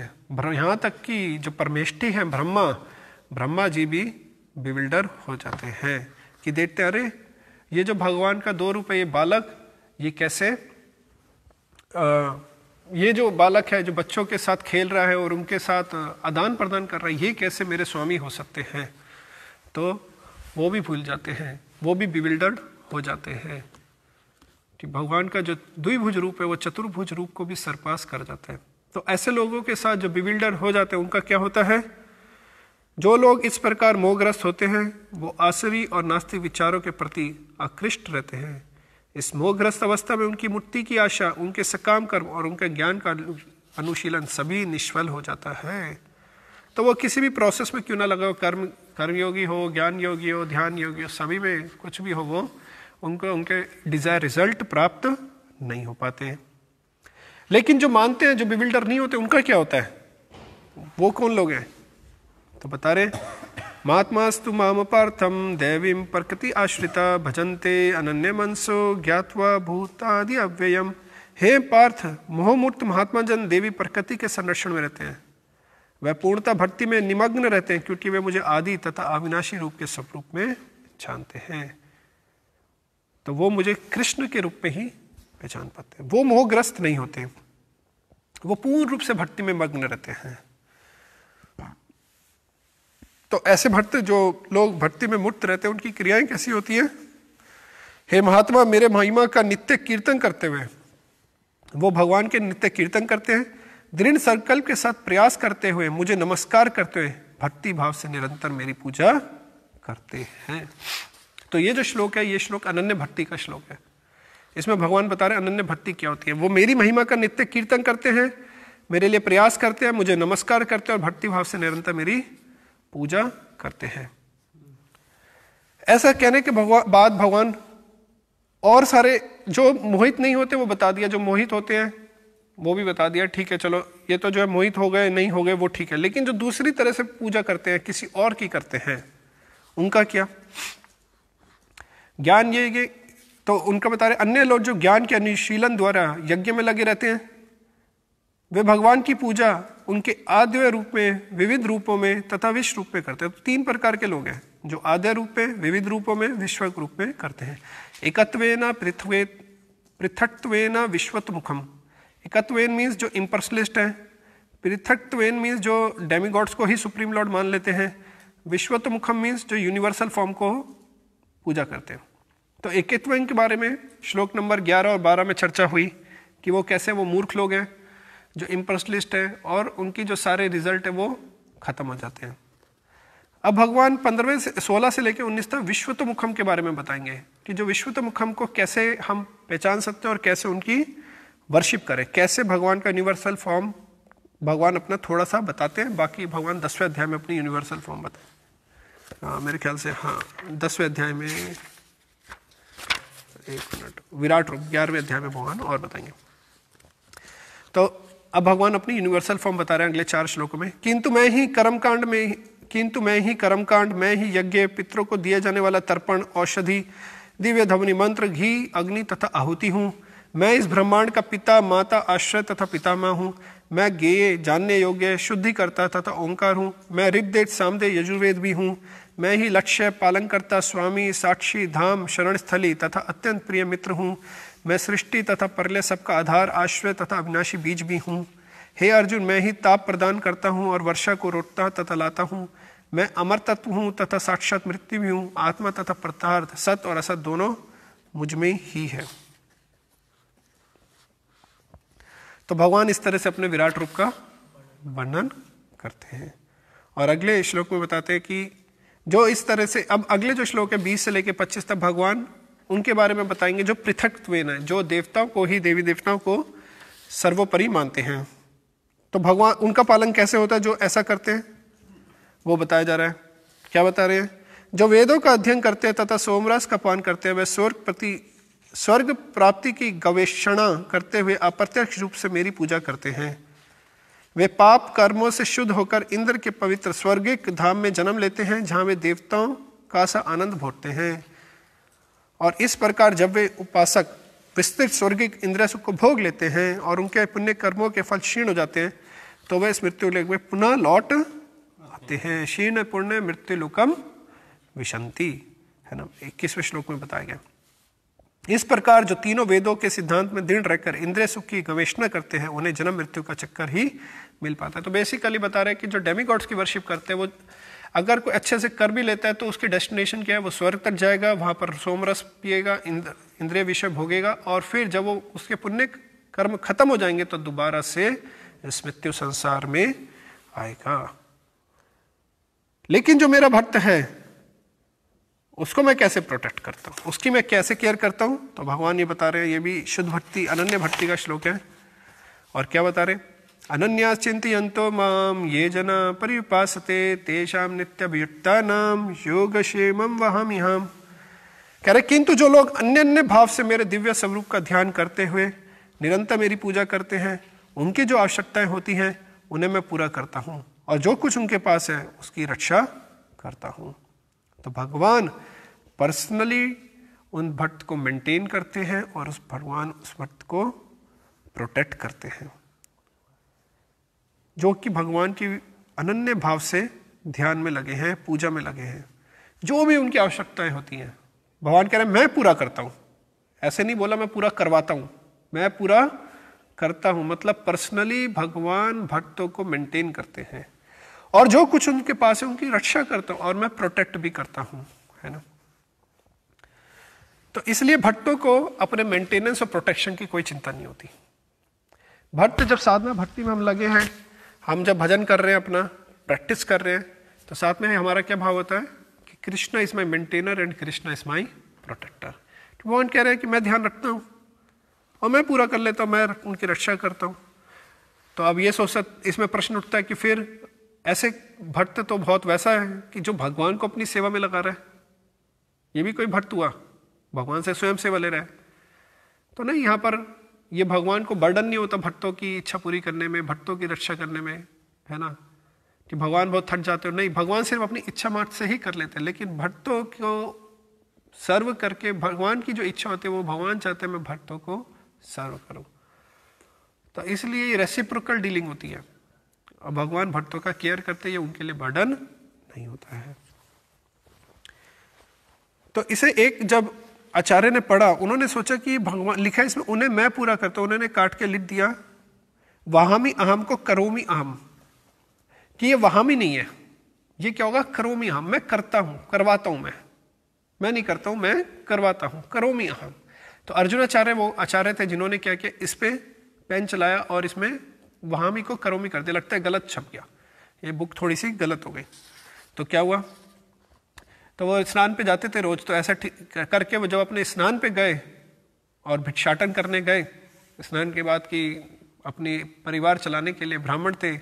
यहाँ तक कि जो परमेष्टि हैं ब्रह्मा ब्रह्मा जी भी बिविल्डर हो जाते हैं कि देखते अरे ये जो भगवान का दो रूप है ये बालक ये कैसे आ, ये जो बालक है जो बच्चों के साथ खेल रहा है और उनके साथ आदान प्रदान कर रहा है ये कैसे मेरे स्वामी हो सकते हैं तो वो भी भूल जाते हैं वो भी बिविल्डर्ड हो जाते हैं कि भगवान का जो द्विभुज रूप है वो चतुर्भुज रूप को भी सरपास कर जाते हैं तो ऐसे लोगों के साथ जो बिविल्डर हो जाते हैं उनका क्या होता है जो लोग इस प्रकार मोहग्रस्त होते हैं वो आसवी और नास्तिक विचारों के प्रति आकृष्ट रहते हैं इस मोहग्रस्त अवस्था में उनकी मुक्ति की आशा उनके सकाम कर्म और उनके ज्ञान का अनुशीलन सभी निष्फल हो जाता है तो वो किसी भी प्रोसेस में क्यों ना लगा हो कर्म कर्मयोगी हो ज्ञान योगी हो ध्यान योगी हो सभी में कुछ भी हो वो उनको उनके डिजायर रिजल्ट प्राप्त नहीं हो पाते लेकिन जो मानते हैं जो बिबिल्डर नहीं होते उनका क्या होता है वो कौन लोग हैं तो बता रहे महात्मास्तु माम पार्थम देवी प्रकृति आश्रिता भजन्ते अनन्य मनसो ज्ञातवा भूतादि अव्ययम हे पार्थ मोहमूर्त महात्मा जन देवी प्रकृति के संरक्षण में रहते हैं वह पूर्णता भक्ति में निमग्न रहते हैं क्योंकि वे मुझे आदि तथा अविनाशी रूप के स्वरूप में जानते हैं तो वो मुझे कृष्ण के रूप में ही पहचान पाते हैं वो मोहग्रस्त नहीं होते वो पूर्ण रूप से भक्ति में मग्न रहते हैं तो ऐसे भक्त जो लोग भक्ति में मुक्त रहते हैं उनकी क्रियाएं कैसी होती हैं हे महात्मा मेरे महिमा का नित्य कीर्तन करते हुए वो भगवान के नित्य कीर्तन करते हैं दृढ़ संकल्प के साथ प्रयास करते हुए मुझे नमस्कार करते हुए भक्ति भाव से निरंतर मेरी पूजा करते हैं तो ये जो श्लोक है ये श्लोक अनन्य भक्ति का श्लोक है इसमें भगवान बता रहे अनन्य भक्ति क्या होती है वो मेरी महिमा का नित्य कीर्तन करते हैं मेरे लिए प्रयास करते हैं मुझे नमस्कार करते हैं और भक्ति भाव से निरंतर मेरी पूजा करते हैं ऐसा कहने के बाद भगवान और सारे जो मोहित नहीं होते वो बता दिया जो मोहित होते हैं वो भी बता दिया ठीक है चलो ये तो जो है मोहित हो गए नहीं हो गए वो ठीक है लेकिन जो दूसरी तरह से पूजा करते हैं किसी और की करते हैं उनका क्या ज्ञान ये कि तो उनका बता रहे अन्य लोग जो ज्ञान के अनुशीलन द्वारा यज्ञ में लगे रहते हैं वे भगवान की पूजा उनके आद्य रूप में विविध रूपों में तथा विश्व रूप में करते हैं तो तीन प्रकार के लोग हैं जो आद्य रूप में विविध रूपों में विश्व रूप में करते हैं न पृथ्वे न विश्वत्मुखम एकत्वेन मीन्स जो इम्पर्सलिस्ट हैं पृथकत्वेन मीन्स जो डेमीगॉड्स को ही सुप्रीम लॉर्ड मान लेते हैं विश्वत्मुखम मीन्स जो यूनिवर्सल फॉर्म को पूजा करते हैं तो एकत्वेन के बारे में श्लोक नंबर ग्यारह और बारह में चर्चा हुई कि वो कैसे वो मूर्ख लोग हैं जो इम्पर्स लिस्ट है और उनकी जो सारे रिजल्ट है वो ख़त्म हो जाते हैं अब भगवान पंद्रहवें सोलह से, लेकर उन्नीस तक विश्व मुखम के बारे में बताएंगे कि जो विश्व मुखम को कैसे हम पहचान सकते हैं और कैसे उनकी वर्शिप करें कैसे भगवान का यूनिवर्सल फॉर्म भगवान अपना थोड़ा सा बताते हैं बाकी भगवान दसवें अध्याय में अपनी यूनिवर्सल फॉर्म बताए मेरे ख्याल से हाँ दसवें अध्याय में एक मिनट विराट रूप ग्यारहवें अध्याय में भगवान और बताएंगे तो अब भगवान अपनी यूनिवर्सल फॉर्म बता रहे हैं अगले चार श्लोकों में किंतु मैं ही कर्मकांड में किंतु मैं ही कर्मकांड मैं ही यज्ञ पितरों को दिया जाने वाला तर्पण औषधि दिव्य ध्वनि मंत्र घी अग्नि तथा आहुति हूँ मैं इस ब्रह्मांड का पिता माता आश्रय तथा पितामह हूँ मैं गेय जानने योग्य शुद्धिकर्ता तथा ओंकार हूँ मैं ऋग्वेद सामदे यजुर्वेद भी हूँ मैं ही लक्ष्य पालनकर्ता स्वामी साक्षी धाम शरणस्थली तथा अत्यंत प्रिय मित्र हूँ मैं सृष्टि तथा परलय सबका आधार आश्रय तथा अविनाशी बीज भी हूँ हे अर्जुन मैं ही ताप प्रदान करता हूँ और वर्षा को रोटता तथा लाता हूँ मैं अमर तत्व हूँ तथा साक्षात मृत्यु भी हूँ आत्मा तथा प्रतार्थ सत और असत दोनों मुझ में ही है तो भगवान इस तरह से अपने विराट रूप का वर्णन करते हैं और अगले श्लोक में बताते हैं कि जो इस तरह से अब अगले जो श्लोक है बीस से लेकर पच्चीस तक भगवान उनके बारे में बताएंगे जो पृथक है जो देवताओं को ही देवी देवताओं को सर्वोपरि मानते हैं तो भगवान उनका पालन कैसे होता है जो ऐसा करते हैं वो बताया जा रहा है क्या बता रहे हैं जो वेदों का अध्ययन करते हैं तथा सोमरास का पान करते हैं वह स्वर्ग प्रति स्वर्ग प्राप्ति की गवेषणा करते हुए अप्रत्यक्ष रूप से मेरी पूजा करते हैं वे पाप कर्मों से शुद्ध होकर इंद्र के पवित्र स्वर्गिक धाम में जन्म लेते हैं जहाँ वे देवताओं का सा आनंद भोगते हैं और इस प्रकार जब वे उपासक विस्तृत स्वर्गिक इंद्र सुख को भोग लेते हैं और उनके पुण्य कर्मों के फल क्षीण हो जाते हैं तो वे इस मृत्यु लोक में पुनः लौट आते हैं क्षीण पुण्य मृत्यु लोकम विशंति है ना इक्कीसवें श्लोक में बताया गया इस प्रकार जो तीनों वेदों के सिद्धांत में दृढ़ रहकर इंद्र सुख की गवेषणा करते हैं उन्हें जन्म मृत्यु का चक्कर ही मिल पाता है तो बेसिकली बता रहे हैं कि जो डेमिकॉड्स की वर्शिप करते हैं वो अगर कोई अच्छे से कर भी लेता है तो उसकी डेस्टिनेशन क्या है वो स्वर्ग तक जाएगा वहाँ पर सोमरस पिएगा इंद्र, इंद्रिय विषय भोगेगा और फिर जब वो उसके पुण्य कर्म खत्म हो जाएंगे तो दोबारा से मृत्यु संसार में आएगा लेकिन जो मेरा भक्त है उसको मैं कैसे प्रोटेक्ट करता हूँ उसकी मैं कैसे केयर करता हूँ तो भगवान ये बता रहे हैं ये भी शुद्ध भक्ति अनन्य भक्ति का श्लोक है और क्या बता रहे हैं अनन्याश्चिंतो माम ये जना परिपासते तेषाम नित्यभियुक्ता नाम योगक्षेम वहाम यहाँ कह रहे किंतु जो लोग अन्य अन्य भाव से मेरे दिव्य स्वरूप का ध्यान करते हुए निरंतर मेरी पूजा करते हैं उनकी जो आवश्यकताएं होती हैं उन्हें मैं पूरा करता हूँ और जो कुछ उनके पास है उसकी रक्षा करता हूँ तो भगवान पर्सनली उन भक्त को मेंटेन करते हैं और उस भगवान उस भक्त को प्रोटेक्ट करते हैं जो कि भगवान की अनन्य भाव से ध्यान में लगे हैं पूजा में लगे हैं जो भी उनकी आवश्यकताएं होती हैं भगवान कह रहे हैं मैं पूरा करता हूँ ऐसे नहीं बोला मैं पूरा करवाता हूँ मैं पूरा करता हूँ मतलब पर्सनली भगवान भक्तों को मेंटेन करते हैं और जो कुछ उनके पास है उनकी रक्षा करता हूँ और मैं प्रोटेक्ट भी करता हूँ है ना तो इसलिए भट्टों को अपने मेंटेनेंस और प्रोटेक्शन की कोई चिंता नहीं होती भट्ट जब साधना भक्ति में हम लगे हैं हम जब भजन कर रहे हैं अपना प्रैक्टिस कर रहे हैं तो साथ में हमारा क्या भाव होता है कि Krishna is my maintainer and Krishna is my protector तो भगवान कह रहे हैं कि मैं ध्यान रखता हूँ और मैं पूरा कर लेता हूँ मैं उनकी रक्षा करता हूँ तो अब ये सोच सक इसमें प्रश्न उठता है कि फिर ऐसे भक्त तो बहुत वैसा है कि जो भगवान को अपनी सेवा में लगा रहा है ये भी कोई भक्त हुआ भगवान से स्वयं सेवा ले रहा है तो नहीं यहाँ पर ये भगवान को बर्डन नहीं होता भक्तों की इच्छा पूरी करने में भक्तों की रक्षा करने में है ना कि भगवान बहुत थक जाते हो नहीं भगवान सिर्फ अपनी इच्छा मात्र से ही कर लेते हैं लेकिन भक्तों को सर्व करके भगवान की जो इच्छा होती है वो भगवान चाहते हैं मैं भक्तों को सर्व करूँ तो इसलिए ये रेसिप्रोकल डीलिंग होती है और भगवान भक्तों का केयर करते हैं उनके लिए बर्डन नहीं होता है तो इसे एक जब आचार्य ने पढ़ा उन्होंने सोचा कि भगवान लिखा इसमें उन्हें मैं पूरा करता उन्होंने काट के लिख दिया वहामी अहम को करोमी अहम कि ये वहामी नहीं है ये क्या होगा करोमी अहम मैं करता हूं करवाता हूं मैं मैं नहीं करता हूं मैं करवाता हूं करोमी अहम तो अर्जुन आचार्य वो आचार्य थे जिन्होंने क्या किया इस पे पेन चलाया और इसमें वहामी को करोमी कर दिया लगता है गलत छप गया ये बुक थोड़ी सी गलत हो गई तो क्या हुआ तो वो स्नान पे जाते थे रोज तो ऐसा करके वो जब अपने स्नान पे गए और भिक्षाटन करने गए स्नान के बाद कि अपने परिवार चलाने के लिए ब्राह्मण थे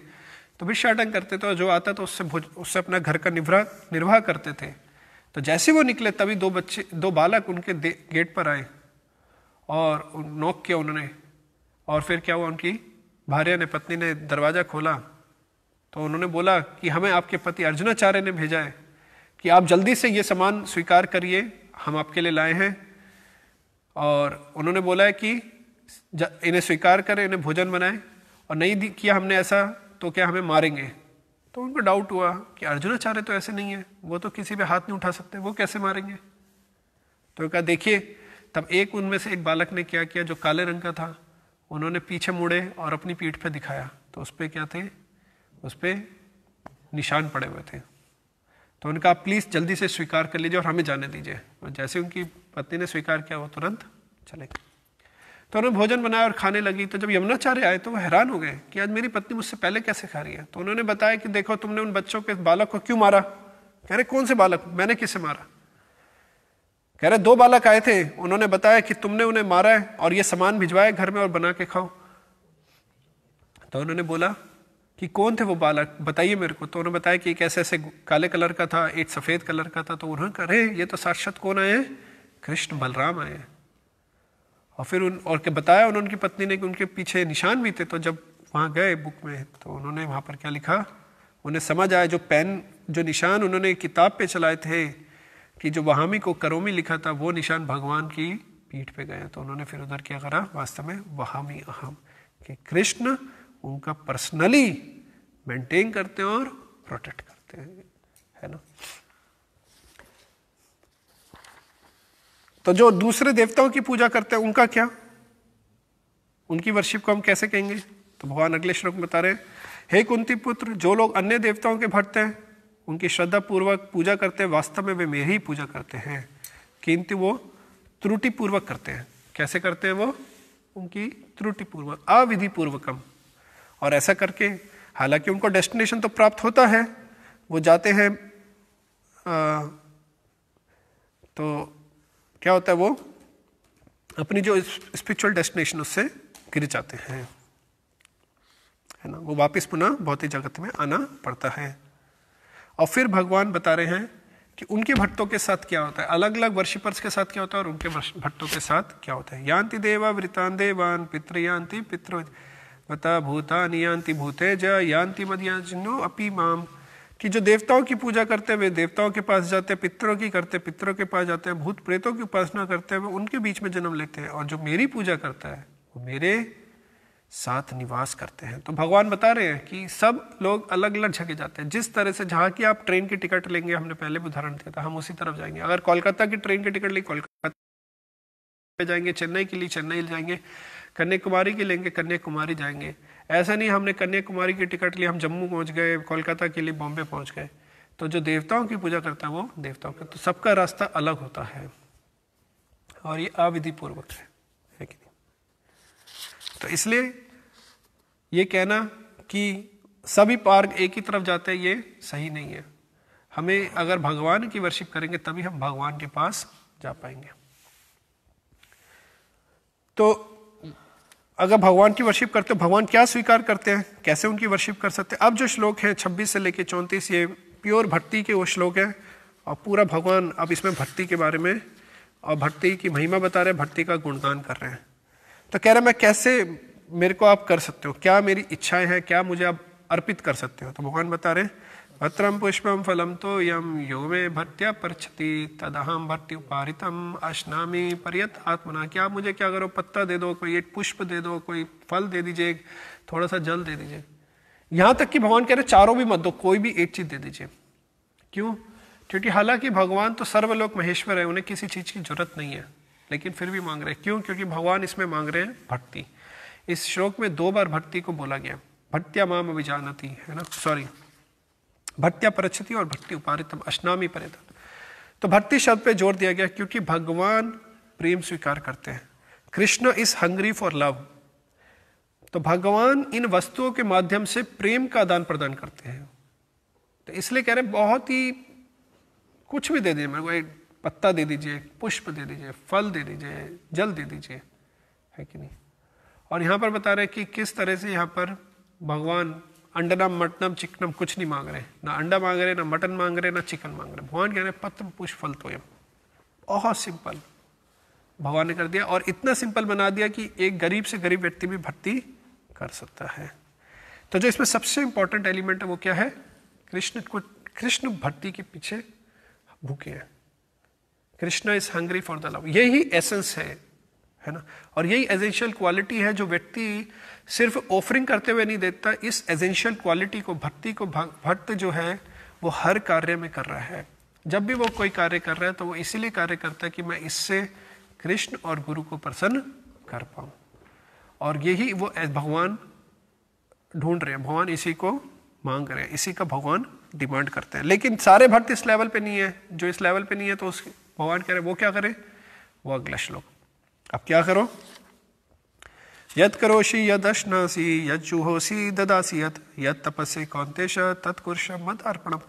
तो भिक्षाटन करते थे और जो आता तो उससे उससे अपना घर का निर्वाह निर्वाह करते थे तो जैसे वो निकले तभी दो बच्चे दो बालक उनके गेट पर आए और नोक किया उन्होंने और फिर क्या हुआ उनकी भार्या ने पत्नी ने दरवाज़ा खोला तो उन्होंने बोला कि हमें आपके पति अर्जुनाचार्य ने भेजा है कि आप जल्दी से ये सामान स्वीकार करिए हम आपके लिए लाए हैं और उन्होंने बोला है कि इन्हें स्वीकार करें इन्हें भोजन बनाएं और नहीं किया हमने ऐसा तो क्या हमें मारेंगे तो उनको डाउट हुआ कि अर्जुनाचार्य तो ऐसे नहीं है वो तो किसी पे हाथ नहीं उठा सकते वो कैसे मारेंगे तो कहा देखिए तब एक उनमें से एक बालक ने क्या किया जो काले रंग का था उन्होंने पीछे मुड़े और अपनी पीठ पे दिखाया तो उस पर क्या थे उस पर निशान पड़े हुए थे तो उनका प्लीज़ जल्दी से स्वीकार कर लीजिए और हमें जाने दीजिए और जैसे उनकी पत्नी ने स्वीकार किया वो तुरंत चले गए तो उन्होंने भोजन बनाया और खाने लगी तो जब यमुनाचार्य आए तो वो हैरान हो गए कि आज मेरी पत्नी मुझसे पहले कैसे खा रही है तो उन्होंने बताया कि देखो तुमने उन बच्चों के बालक को क्यों मारा कह रहे कौन से बालक मैंने किसे मारा कह रहे दो बालक आए थे उन्होंने बताया कि तुमने उन्हें मारा है और ये सामान भिजवाया घर में और बना के खाओ तो उन्होंने बोला कि कौन थे वो बालक बताइए मेरे को तो उन्होंने बताया कि एक ऐसे ऐसे काले कलर का था एक सफ़ेद कलर का था तो उन्होंने कहा अरे ये तो साक्षात कौन आए हैं कृष्ण बलराम आए हैं और फिर उन और के बताया उन्होंने उनकी पत्नी ने कि उनके पीछे निशान भी थे तो जब वहाँ गए बुक में तो उन्होंने वहाँ पर क्या लिखा उन्हें समझ आया जो पेन जो निशान उन्होंने किताब पे चलाए थे कि जो वहामी को करोमी लिखा था वो निशान भगवान की पीठ पे गए तो उन्होंने फिर उधर क्या करा वास्तव में वहामी अहम कि कृष्ण उनका पर्सनली मेंटेन करते हैं और प्रोटेक्ट करते हैं है ना तो जो दूसरे देवताओं की पूजा करते हैं उनका क्या उनकी वर्शिप को हम कैसे कहेंगे तो भगवान अगले श्लोक में बता रहे हैं हे कुंती पुत्र जो लोग अन्य देवताओं के भक्त हैं उनकी श्रद्धा पूर्वक पूजा करते हैं वास्तव में वे मेरी ही पूजा करते हैं किंतु वो त्रुटिपूर्वक करते हैं कैसे करते हैं वो उनकी त्रुटिपूर्वक पूर्वकम और ऐसा करके हालांकि उनको डेस्टिनेशन तो प्राप्त होता है वो जाते हैं तो क्या होता है वो अपनी जो स्पिरिचुअल डेस्टिनेशन उससे गिर जाते हैं है ना वो वापस पुनः भौतिक जगत में आना पड़ता है और फिर भगवान बता रहे हैं कि उनके भट्टों के साथ क्या होता है अलग अलग वर्षिपर्स के साथ क्या होता है और उनके भट्टों के साथ क्या होता है यांति देवा वृतान देवान पितृयांति पितृ बता भूतानि यान्ति भूतेज यान्ति मदियानो अपि माम कि जो देवताओं की पूजा करते हुए देवताओं के पास जाते हैं पितरों की करते पितरों के पास जाते हैं भूत प्रेतों की उपासना करते हैं वे उनके बीच में जन्म लेते हैं और जो मेरी पूजा करता है वो मेरे साथ निवास करते हैं तो भगवान बता रहे हैं कि सब लोग अलग अलग जगह जाते हैं जिस तरह से जहाँ की आप ट्रेन की टिकट लेंगे हमने पहले भी उदाहरण दिया था हम उसी तरफ जाएंगे अगर कोलकाता की ट्रेन की टिकट ली कोलकाता जाएंगे चेन्नई के लिए चेन्नई जाएंगे कन्याकुमारी के लेंगे कन्याकुमारी जाएंगे ऐसा नहीं हमने कन्याकुमारी की टिकट लिए हम जम्मू पहुंच गए कोलकाता के लिए बॉम्बे पहुंच गए तो जो देवताओं की पूजा करता है वो देवताओं का तो सबका रास्ता अलग होता है और ये अविधि पूर्वक है, है कि नहीं तो इसलिए ये कहना कि सभी पार्क एक ही तरफ जाते हैं ये सही नहीं है हमें अगर भगवान की वर्षिप करेंगे तभी हम भगवान के पास जा पाएंगे तो अगर भगवान की वर्शिप करते हो भगवान क्या स्वीकार करते हैं कैसे उनकी वर्शिप कर सकते हैं अब जो श्लोक हैं 26 से लेके 34 ये प्योर भक्ति के वो श्लोक हैं और पूरा भगवान अब इसमें भक्ति के बारे में और भक्ति की महिमा बता रहे हैं भक्ति का गुणगान कर रहे हैं तो कह रहे मैं कैसे मेरे को आप कर सकते हो क्या मेरी इच्छाएं हैं क्या मुझे आप अर्पित कर सकते हो तो भगवान बता रहे हैं अत्रम पुष्पम फलम तो यम योगे भट्ट्या पृछति तदहम भर्ती पारितम अश्नामी पर्यत आत्मना क्या आप मुझे क्या करो पत्ता दे दो कोई एक पुष्प दे दो कोई फल दे दीजिए थोड़ा सा जल दे दीजिए यहाँ तक कि भगवान कह रहे चारों भी मत दो कोई भी एक चीज दे दीजिए क्यों क्योंकि हालांकि भगवान तो सर्वलोक महेश्वर है उन्हें किसी चीज की जरूरत नहीं है लेकिन फिर भी मांग रहे हैं क्यों क्योंकि भगवान इसमें मांग रहे हैं भक्ति इस श्लोक में दो बार भक्ति को बोला गया भट्टिया माम जानती है ना सॉरी भक्तिया परछति और भक्ति उपारितम अश्नामी पर तो भक्ति शब्द पे जोर दिया गया क्योंकि भगवान प्रेम स्वीकार करते हैं Krishna is hungry for love तो भगवान इन वस्तुओं के माध्यम से प्रेम का आदान प्रदान करते हैं तो इसलिए कह रहे हैं बहुत ही कुछ भी दे दीजिए मेरे को एक पत्ता दे दीजिए पुष्प दे दीजिए फल दे दीजिए जल दे दीजिए है कि नहीं और यहाँ पर बता रहे हैं कि किस तरह से यहाँ पर भगवान अंडनम मटनम चिकनम कुछ नहीं मांग रहे ना अंडा मांग रहे ना मटन मांग रहे ना चिकन मांग रहे भगवान कह रहे हैं पत्र पुष्प फल तोयम बहुत सिंपल भगवान ने कर दिया और इतना सिंपल बना दिया कि एक गरीब से गरीब व्यक्ति भी भक्ति कर सकता है तो जो इसमें सबसे इंपॉर्टेंट एलिमेंट है वो क्या है कृष्ण को कृष्ण भक्ति के पीछे भूखे हैं Krishna is hungry for the love यही एसेंस है है ना और यही एजेंशियल क्वालिटी है जो व्यक्ति सिर्फ ऑफरिंग करते हुए नहीं देता इस एजेंशियल क्वालिटी को भक्ति को भक्त जो है वो हर कार्य में कर रहा है जब भी वो कोई कार्य कर रहा है तो वो इसीलिए कार्य करता है कि मैं इससे कृष्ण और गुरु को प्रसन्न कर पाऊँ और यही वो भगवान ढूंढ रहे हैं भगवान इसी को मांग रहे हैं इसी का भगवान डिमांड करते हैं लेकिन सारे भक्त इस लेवल पे नहीं है जो इस लेवल पे नहीं है तो उस भगवान कह रहे हैं वो क्या करे वो अगला श्लोक अब क्या करो यद करोषि यद अश्नासी यद चूहोसी ददासी यत यद तपस्या कौंतेश तत्कुर्ष मत अर्पणम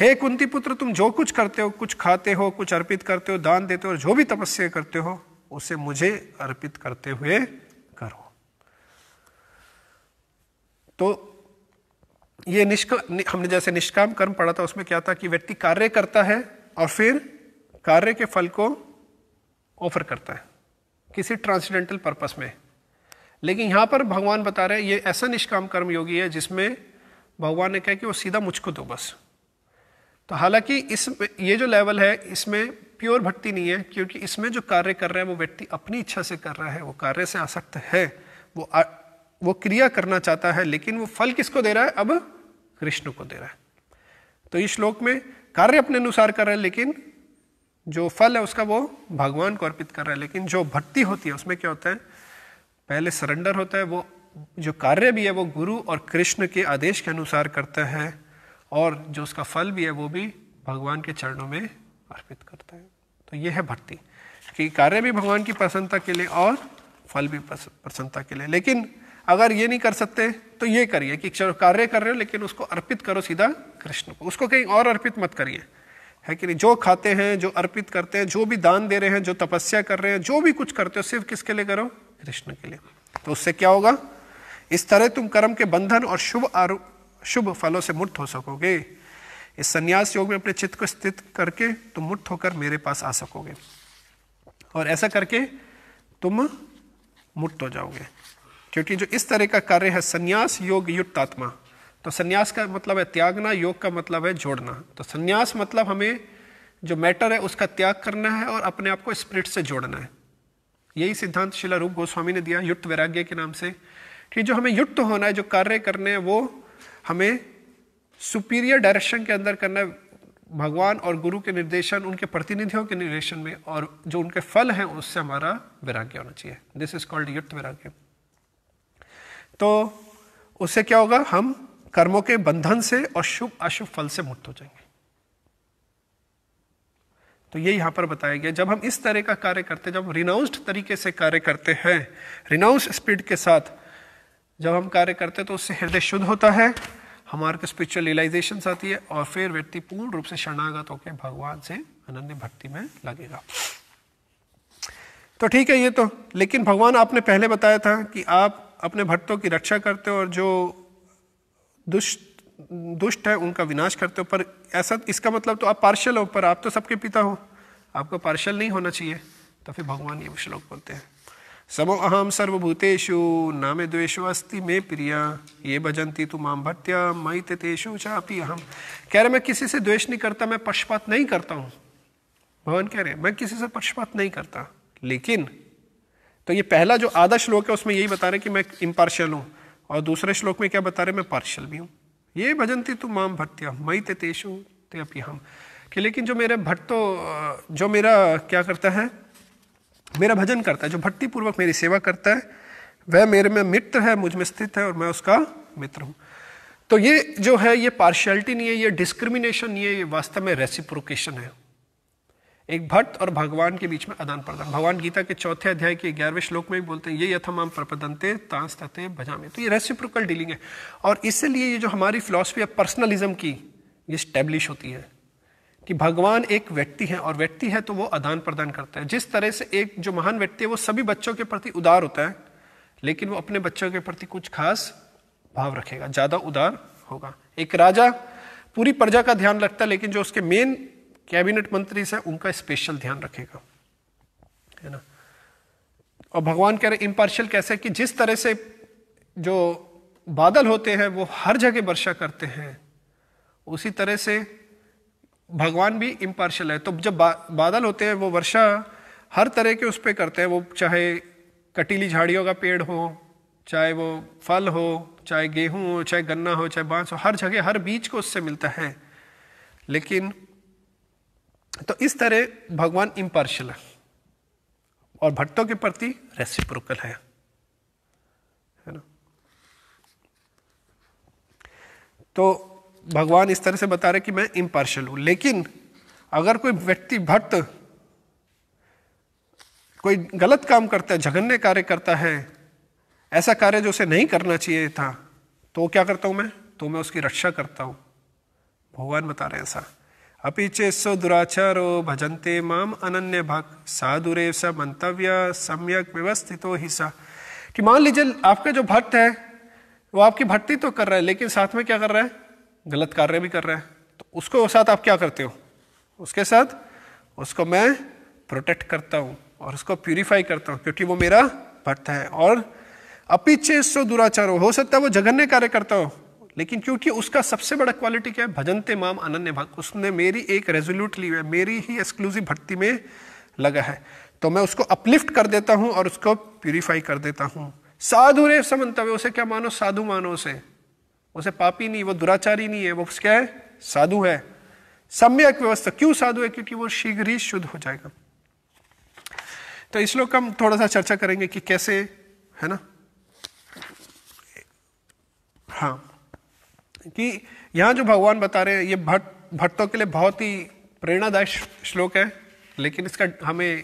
हे कुंती पुत्र तुम जो कुछ करते हो कुछ खाते हो कुछ अर्पित करते हो दान देते हो और जो भी तपस्या करते हो उसे मुझे अर्पित करते हुए करो तो ये निष्का हमने जैसे निष्काम कर्म पढ़ा था उसमें क्या था कि व्यक्ति कार्य करता है और फिर कार्य के फल को ऑफर करता है किसी ट्रांसडेंटल पर्पस में लेकिन यहाँ पर भगवान बता रहे हैं ये ऐसा निष्काम कर्म योगी है जिसमें भगवान ने कहा कि वो सीधा मुझको दो बस तो हालांकि इस ये जो लेवल है इसमें प्योर भक्ति नहीं है क्योंकि इसमें जो कार्य कर रहा है वो व्यक्ति अपनी इच्छा से कर रहा है वो कार्य से आसक्त है वो आ, वो क्रिया करना चाहता है लेकिन वो फल किसको दे रहा है अब कृष्ण को दे रहा है तो इस श्लोक में कार्य अपने अनुसार कर रहा है लेकिन जो फल है उसका वो भगवान को अर्पित कर रहा है लेकिन जो भक्ति होती है उसमें क्या होता है पहले सरेंडर होता है वो जो कार्य भी है वो गुरु और कृष्ण के आदेश के अनुसार करता है और जो उसका फल भी है वो भी भगवान के चरणों में अर्पित करता है तो ये है भक्ति कि कार्य भी भगवान की प्रसन्नता के लिए और फल भी प्रसन्नता के लिए लेकिन अगर ये नहीं कर सकते तो ये करिए कि चलो कार्य कर रहे हो लेकिन उसको अर्पित करो सीधा कृष्ण को उसको कहीं और अर्पित मत करिए है कि नहीं जो खाते हैं जो अर्पित करते हैं जो भी दान दे रहे हैं जो तपस्या कर रहे हैं जो भी कुछ करते हो सिर्फ किसके लिए करो कृष्ण के लिए तो उससे क्या होगा इस तरह तुम कर्म के बंधन और शुभ आरु शुभ फलों से मुक्त हो सकोगे इस संन्यास योग में अपने चित्त को स्थित करके तुम मुक्त होकर मेरे पास आ सकोगे और ऐसा करके तुम मुक्त हो जाओगे क्योंकि जो इस तरह का कार्य है संन्यास योग युक्त आत्मा तो संन्यास का मतलब है त्यागना योग का मतलब है जोड़ना तो संन्यास मतलब हमें जो मैटर है उसका त्याग करना है और अपने आप को स्प्रिट से जोड़ना है यही सिद्धांत शिला रूप गोस्वामी ने दिया युक्त वैराग्य के नाम से कि जो हमें युक्त होना है जो कार्य करने हैं वो हमें सुपीरियर डायरेक्शन के अंदर करना है भगवान और गुरु के निर्देशन उनके प्रतिनिधियों के निर्देशन में और जो उनके फल हैं उससे हमारा वैराग्य होना चाहिए दिस इज कॉल्ड युक्त वैराग्य तो उससे क्या होगा हम कर्मों के बंधन से और शुभ अशुभ फल से मुक्त हो जाएंगे तो ये यहां पर बताया गया जब हम इस तरह का कार्य करते जब रिनाउंस्ड तरीके से कार्य करते हैं रिनाउंस स्पीड के साथ जब हम कार्य करते तो उससे हृदय शुद्ध होता है हमारे को स्पिरिचुअल रियलाइजेशन आती है और फिर व्यक्ति पूर्ण रूप से शरणागत होकर भगवान से अनन्य भक्ति में लगेगा तो ठीक है ये तो लेकिन भगवान आपने पहले बताया था कि आप अपने भक्तों की रक्षा करते हो और जो दुष्ट दुष्ट है उनका विनाश करते हो पर ऐसा इसका मतलब तो आप पार्शल हो पर आप तो सबके पिता हो आपको पार्शल नहीं होना चाहिए तो फिर भगवान ये श्लोक बोलते हैं समो अहम सर्वभूतेषु नामे द्वेशु अस्ति मे प्रिया ये भजंती तुम माम भत्या मई तेषु चापी अहम कह रहे मैं किसी से द्वेष नहीं करता मैं पक्षपात नहीं करता हूँ भगवान कह रहे हैं मैं किसी से पक्षपात नहीं करता लेकिन तो ये पहला जो आधा श्लोक है उसमें यही बता रहे कि मैं इम्पार्शल हूँ और दूसरे श्लोक में क्या बता रहे मैं पार्शल भी हूँ ये भजनती तू माम भक्त्या मई ते तेषु ते अपी हम कि लेकिन जो मेरे भट्टो जो मेरा क्या करता है मेरा भजन करता है जो भक्ति पूर्वक मेरी सेवा करता है वह मेरे में मित्र है मुझ में स्थित है और मैं उसका मित्र हूँ तो ये जो है ये पार्शलिटी नहीं है ये डिस्क्रिमिनेशन नहीं है ये वास्तव में रेसिप्रोकेशन है एक भट्ट और भगवान के बीच में आदान प्रदान भगवान गीता के चौथे अध्याय के ग्यारहवें श्लोक में भी बोलते हैं ये यथम प्रपदनते तांस तते भजामे तो ये रेसिप्रोकल डीलिंग है और इसलिए ये जो हमारी फिलोसफी है पर्सनलिज्म की ये स्टैब्लिश होती है कि भगवान एक व्यक्ति है और व्यक्ति है तो वो आदान प्रदान करता है जिस तरह से एक जो महान व्यक्ति है वो सभी बच्चों के प्रति उदार होता है लेकिन वो अपने बच्चों के प्रति कुछ खास भाव रखेगा ज़्यादा उदार होगा एक राजा पूरी प्रजा का ध्यान रखता है लेकिन जो उसके मेन कैबिनेट मंत्री से उनका स्पेशल ध्यान रखेगा है ना और भगवान कह रहे इम्पार्शियल कैसे कि जिस तरह से जो बादल होते हैं वो हर जगह वर्षा करते हैं उसी तरह से भगवान भी इम्पार्शियल है तो जब बा, बादल होते हैं वो वर्षा हर तरह के उस पर करते हैं वो चाहे कटीली झाड़ियों का पेड़ हो चाहे वो फल हो चाहे गेहूँ हो चाहे गन्ना हो चाहे बांस हो हर जगह हर बीज को उससे मिलता है लेकिन तो इस तरह भगवान इम्पार्शल है और भट्टों के प्रति रेसिप्रोकल है है ना तो भगवान इस तरह से बता रहे कि मैं इम्पार्शल हूं लेकिन अगर कोई व्यक्ति भट्ट कोई गलत काम करता है झगन्ने कार्य करता है ऐसा कार्य जो उसे नहीं करना चाहिए था तो क्या करता हूं मैं तो मैं उसकी रक्षा करता हूं भगवान बता रहे हैं ऐसा अभी चेस्व दुराचारो भजन्ते माम अनन्य भक् साधुरेव स मंतव्य सम्यक व्यवस्थितो ही सा कि मान लीजिए आपका जो भक्त है वो आपकी भक्ति तो कर रहा है लेकिन साथ में क्या कर रहा है गलत कार्य भी कर रहा है तो उसको साथ आप क्या करते हो उसके साथ उसको मैं प्रोटेक्ट करता हूँ और उसको प्यूरिफाई करता हूँ क्योंकि वो मेरा भक्त है और अपीचे सो दुराचार हो सकता है वो जघन्य कार्य करता हो लेकिन क्योंकि उसका सबसे बड़ा क्वालिटी क्या है भजनते माम अनन्य भक्त उसने मेरी एक रेजोल्यूटली है मेरी ही एक्सक्लूसिव भक्ति में लगा है तो मैं उसको अपलिफ्ट कर देता हूं और उसको प्यूरिफाई कर देता हूं साधु रे समन्तव्य उसे क्या मानो साधु मानो उसे उसे पापी नहीं वो दुराचारी नहीं है वो क्या है साधु है सम्यक व्यवस्था क्यों साधु है क्योंकि वो शीघ्र ही शुद्ध हो जाएगा तो इस लोग हम थोड़ा सा चर्चा करेंगे कि कैसे है ना हाँ कि यहाँ जो भगवान बता रहे हैं ये भट्ट भट्टों के लिए बहुत ही प्रेरणादायक श्लोक है लेकिन इसका हमें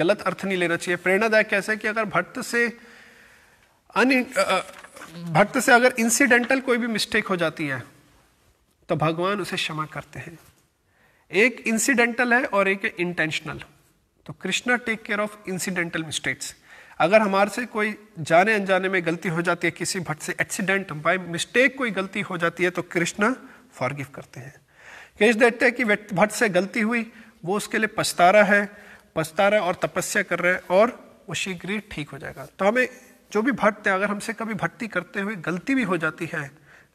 गलत अर्थ नहीं लेना चाहिए प्रेरणादायक कैसे कि अगर भट्ट से अन भट्ट से अगर इंसिडेंटल कोई भी मिस्टेक हो जाती है तो भगवान उसे क्षमा करते हैं एक इंसिडेंटल है और एक इंटेंशनल तो Krishna take care of incidental mistakes अगर हमारे से कोई जाने अनजाने में गलती हो जाती है किसी भट्ट से एक्सीडेंट बाय मिस्टेक कोई गलती हो जाती है तो कृष्णा फॉरगिव करते हैं केस देखते हैं कि भट्ट से गलती हुई वो उसके लिए पछता रहा है पछता रहा है और तपस्या कर रहा है और वो शीघ्र ही ठीक हो जाएगा तो हमें जो भी भट्ट है अगर हमसे कभी भट्टी करते हुए गलती भी हो जाती है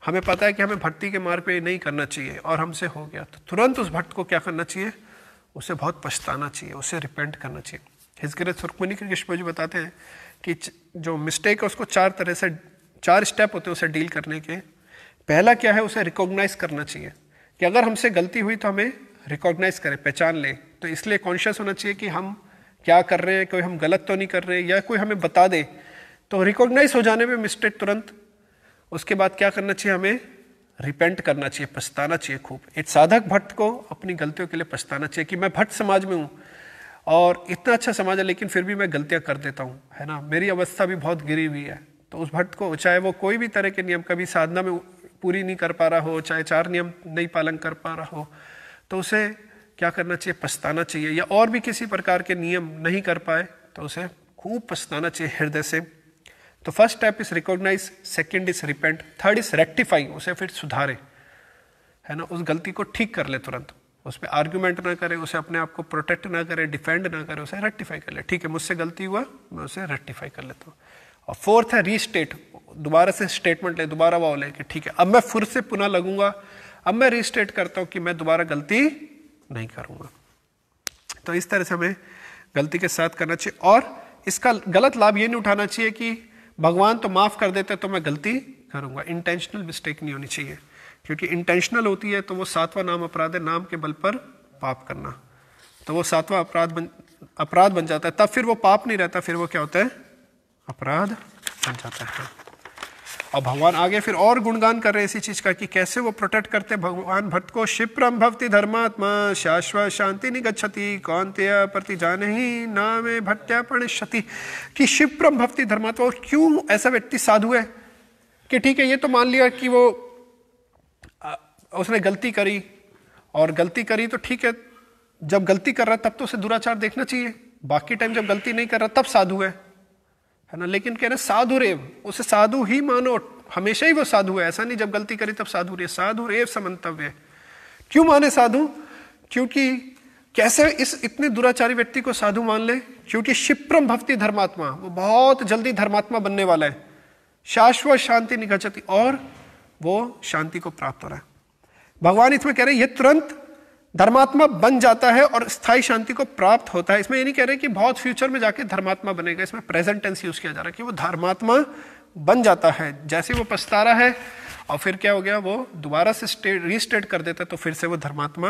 हमें पता है कि हमें भट्टी के मार्ग पे नहीं करना चाहिए और हमसे हो गया तो तुरंत उस भट्ट को क्या करना चाहिए उसे बहुत पछताना चाहिए उसे रिपेंट करना चाहिए हिजगरत सुरखमनी के किश्मो जी बताते हैं कि जो मिस्टेक है उसको चार तरह से चार स्टेप होते हैं उसे डील करने के पहला क्या है उसे रिकॉग्नाइज करना चाहिए कि अगर हमसे गलती हुई तो हमें रिकॉग्नाइज करें पहचान लें तो इसलिए कॉन्शियस होना चाहिए कि हम क्या कर रहे हैं कोई हम गलत तो नहीं कर रहे या कोई हमें बता दे तो रिकॉग्नाइज हो जाने में मिस्टेक तुरंत उसके बाद क्या करना चाहिए हमें रिपेंट करना चाहिए पछताना चाहिए खूब एक साधक भट्ट को अपनी गलतियों के लिए पछताना चाहिए कि मैं भट्ट समाज में हूँ और इतना अच्छा समाज है लेकिन फिर भी मैं गलतियाँ कर देता हूँ है ना मेरी अवस्था भी बहुत गिरी हुई है तो उस भट्ट को चाहे वो कोई भी तरह के नियम कभी साधना में पूरी नहीं कर पा रहा हो चाहे चार नियम नहीं पालन कर पा रहा हो तो उसे क्या करना चाहिए पछताना चाहिए या और भी किसी प्रकार के नियम नहीं कर पाए तो उसे खूब पछताना चाहिए हृदय से तो first step is recognize second is repent third is rectifying उसे फिर सुधारे है ना उस गलती को ठीक कर ले तुरंत उस पर आर्ग्यूमेंट ना करें उसे अपने आप को प्रोटेक्ट ना करें डिफेंड ना करें उसे रेक्टिफाई कर ले ठीक है मुझसे गलती हुआ मैं उसे रेक्टिफाई कर लेता हूँ और फोर्थ है स्टेट दोबारा से स्टेटमेंट ले दोबारा वाव ले कि ठीक है अब मैं फुर से पुनः लगूंगा अब मैं स्टेट करता हूँ कि मैं दोबारा गलती नहीं करूँगा तो इस तरह से हमें गलती के साथ करना चाहिए और इसका गलत लाभ ये नहीं उठाना चाहिए कि भगवान तो माफ़ कर देते तो मैं गलती करूँगा इंटेंशनल मिस्टेक नहीं होनी चाहिए क्योंकि इंटेंशनल होती है तो वो सातवां नाम अपराध है नाम के बल पर पाप करना तो वो सातवां अपराध बन अपराध बन जाता है तब फिर वो पाप नहीं रहता फिर वो क्या होता है अपराध बन जाता है और भगवान आगे फिर और गुणगान कर रहे हैं इसी चीज का कि कैसे वो प्रोटेक्ट करते भगवान भट्ट को शिप्रम भवती धर्मात्मा शाश्वत शांति निगछति कौनतया प्रति जाने ही नाम भट्ट्यापण क्षति कि शिप्रम भक्ति धर्मात्मा और क्यों ऐसा व्यक्ति साधु है कि ठीक है ये तो मान लिया कि वो उसने गलती करी और गलती करी तो ठीक है जब गलती कर रहा है तब तो उसे दुराचार देखना चाहिए बाकी टाइम जब गलती नहीं कर रहा तब साधु है है ना लेकिन कह रहे साधु रेव उसे साधु ही मानो हमेशा ही वो साधु है ऐसा नहीं जब गलती करी तब साधु रेव साधु रेव समन्तव्य क्यों माने साधु क्योंकि कैसे इस इतने दुराचारी व्यक्ति को साधु मान ले क्योंकि शिप्रम भक्ति धर्मात्मा वो बहुत जल्दी धर्मात्मा बनने वाला है शाश्वत शांति निकल जाती और वो शांति को प्राप्त हो रहा है भगवान इसमें कह रहे हैं ये तुरंत धर्मात्मा बन जाता है और स्थायी शांति को प्राप्त होता है इसमें ये नहीं कह रहे कि बहुत फ्यूचर में जाके धर्मात्मा बनेगा इसमें प्रेजेंट टेंस यूज किया जा रहा है कि वो धर्मात्मा बन जाता है जैसे वो पछता रहा है और फिर क्या हो गया वो दोबारा से स्टेट रिस्टेट कर देता है तो फिर से वो धर्मात्मा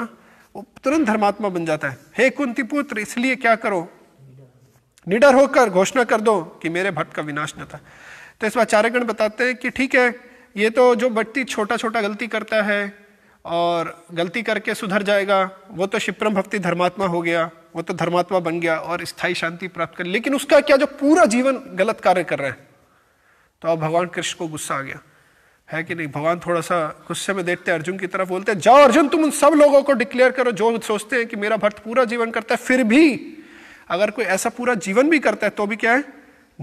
वो तुरंत धर्मात्मा बन जाता है हे कुंती पुत्र इसलिए क्या करो निडर होकर घोषणा कर दो कि मेरे भट्ट का विनाश न था तो इस आचार्यगण बताते हैं कि ठीक है ये तो जो व्यक्ति छोटा छोटा गलती करता है और गलती करके सुधर जाएगा वो तो शिप्रम भक्ति धर्मात्मा हो गया वो तो धर्मात्मा बन गया और स्थायी शांति प्राप्त कर लेकिन उसका क्या जो पूरा जीवन गलत कार्य कर रहे हैं तो अब भगवान कृष्ण को गुस्सा आ गया है कि नहीं भगवान थोड़ा सा गुस्से में देखते हैं अर्जुन की तरफ बोलते हैं जाओ अर्जुन तुम उन सब लोगों को डिक्लेयर करो जो सोचते हैं कि मेरा भक्त पूरा जीवन करता है फिर भी अगर कोई ऐसा पूरा जीवन भी करता है तो भी क्या है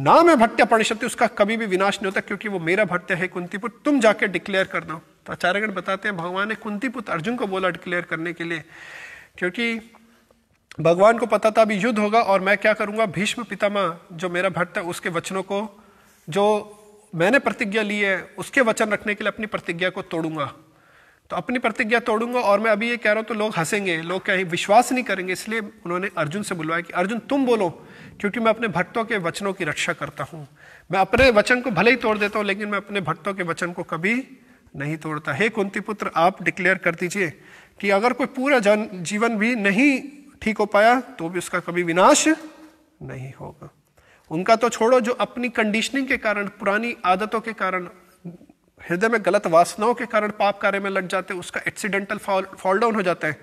नाम है भट्ट परिषद उसका कभी भी विनाश नहीं होता क्योंकि वो मेरा भट्ट है कुंतीपुर तुम जाके डिक्लेयर कर दो तो आचार्यगण बताते हैं भगवान ने कुंती पुत्र अर्जुन को बोला डिक्लेयर करने के लिए क्योंकि भगवान को पता था अभी युद्ध होगा और मैं क्या करूंगा भीष्म पितामा जो मेरा भट्ट है उसके वचनों को जो मैंने प्रतिज्ञा ली है उसके वचन रखने के लिए अपनी प्रतिज्ञा को तोड़ूंगा तो अपनी प्रतिज्ञा तोड़ूंगा और मैं अभी ये कह रहा हूँ तो लोग हंसेंगे लोग कहीं विश्वास नहीं करेंगे इसलिए उन्होंने अर्जुन से बुलवाया कि अर्जुन तुम बोलो क्योंकि मैं अपने भक्तों के वचनों की रक्षा करता हूँ मैं अपने वचन को भले ही तोड़ देता हूँ लेकिन मैं अपने भक्तों के वचन को कभी नहीं तोड़ता हे कुंती पुत्र आप डिक्लेयर कर दीजिए कि अगर कोई पूरा जन जीवन भी नहीं ठीक हो पाया तो भी उसका कभी विनाश नहीं होगा उनका तो छोड़ो जो अपनी कंडीशनिंग के कारण पुरानी आदतों के कारण हृदय में गलत वासनाओं के कारण पाप कार्य में लग जाते हैं उसका एक्सीडेंटल फॉल डाउन हो जाता है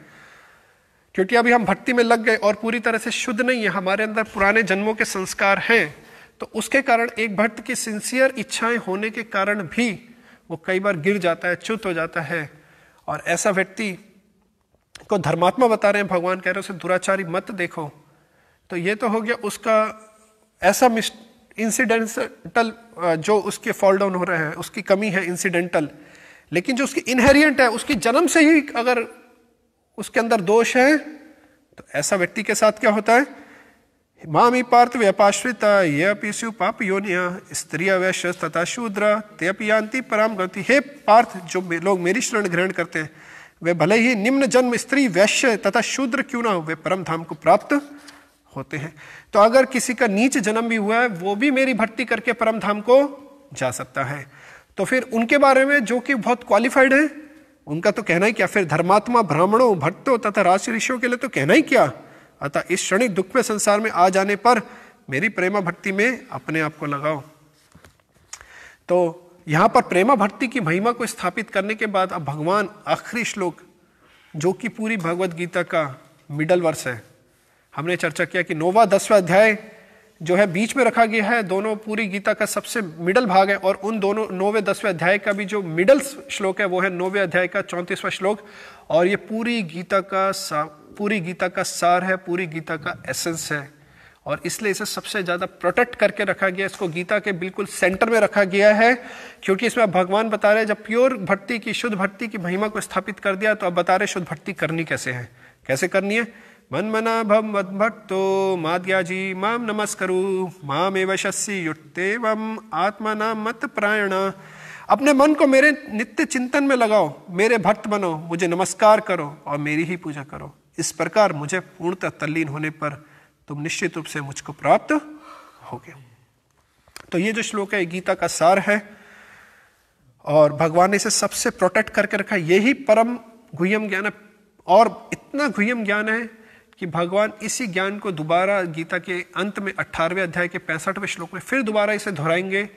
क्योंकि अभी हम भक्ति में लग गए और पूरी तरह से शुद्ध नहीं है हमारे अंदर पुराने जन्मों के संस्कार हैं तो उसके कारण एक भक्त की सिंसियर इच्छाएं होने के कारण भी वो कई बार गिर जाता है च्युत हो जाता है और ऐसा व्यक्ति को धर्मात्मा बता रहे हैं भगवान कह रहे हो उसे दुराचारी मत देखो तो ये तो हो गया उसका ऐसा इंसिडेंटल जो उसके फॉल डाउन हो रहे हैं उसकी कमी है इंसिडेंटल लेकिन जो उसकी इनहेरियंट है उसकी जन्म से ही अगर उसके अंदर दोष है तो ऐसा व्यक्ति के साथ क्या होता है मामी पार्थ व्यपाश्रिता ये अपि स्यु पाप योनिया स्त्री अवैश्य तथा शूद्र ते अपि यान्ति पराम गति हे पार्थ जो लोग मेरी शरण ग्रहण करते हैं वे भले ही निम्न जन्म स्त्री वैश्य तथा शूद्र क्यों ना हो वे परम धाम को प्राप्त होते हैं तो अगर किसी का नीच जन्म भी हुआ है वो भी मेरी भर्ती करके परम धाम को जा सकता है तो फिर उनके बारे में जो कि बहुत क्वालिफाइड है उनका तो कहना ही क्या फिर धर्मात्मा ब्राह्मणों भट्टों तथा ऋषियों के लिए तो कहना ही क्या अतः इस क्षणिक दुख में संसार में आ जाने पर मेरी प्रेमा भक्ति में अपने आप को लगाओ तो यहां पर प्रेमा भक्ति की महिमा को स्थापित करने के बाद अब भगवान आखिरी श्लोक जो कि पूरी भगवत गीता का मिडल वर्स है हमने चर्चा किया कि नोवा दसवा अध्याय जो है बीच में रखा गया है दोनों पूरी गीता का सबसे मिडल भाग है और उन दोनों नौवे दसवें अध्याय का भी जो मिडल श्लोक है वो है नौवे अध्याय का चौंतीसवा श्लोक और ये पूरी गीता का पूरी गीता का सार है पूरी गीता का एसेंस है और इसलिए इसे सबसे ज़्यादा प्रोटेक्ट करके रखा गया इसको गीता के बिल्कुल सेंटर में रखा गया है क्योंकि इसमें अब भगवान बता रहे हैं जब प्योर भक्ति की शुद्ध भक्ति की महिमा को स्थापित कर दिया तो अब बता रहे शुद्ध भक्ति करनी कैसे है कैसे करनी है मन मना भम मद भक्तो माद्या जी माम नमस्करु माम एव शस्सी युक्तेवम आत्मना मत प्रायण अपने मन को मेरे नित्य चिंतन में लगाओ मेरे भक्त बनो मुझे नमस्कार करो और मेरी ही पूजा करो इस प्रकार मुझे पूर्णतः तल्लीन होने पर तुम निश्चित रूप से मुझको प्राप्त हो गए तो ये जो श्लोक है गीता का सार है और भगवान ने इसे सबसे प्रोटेक्ट करके रखा यही परम गुह्यम ज्ञान है और इतना गुह्यम ज्ञान है कि भगवान इसी ज्ञान को दोबारा गीता के अंत में अट्ठारहवें अध्याय के पैंसठवें श्लोक में फिर दोबारा इसे दोहराएंगे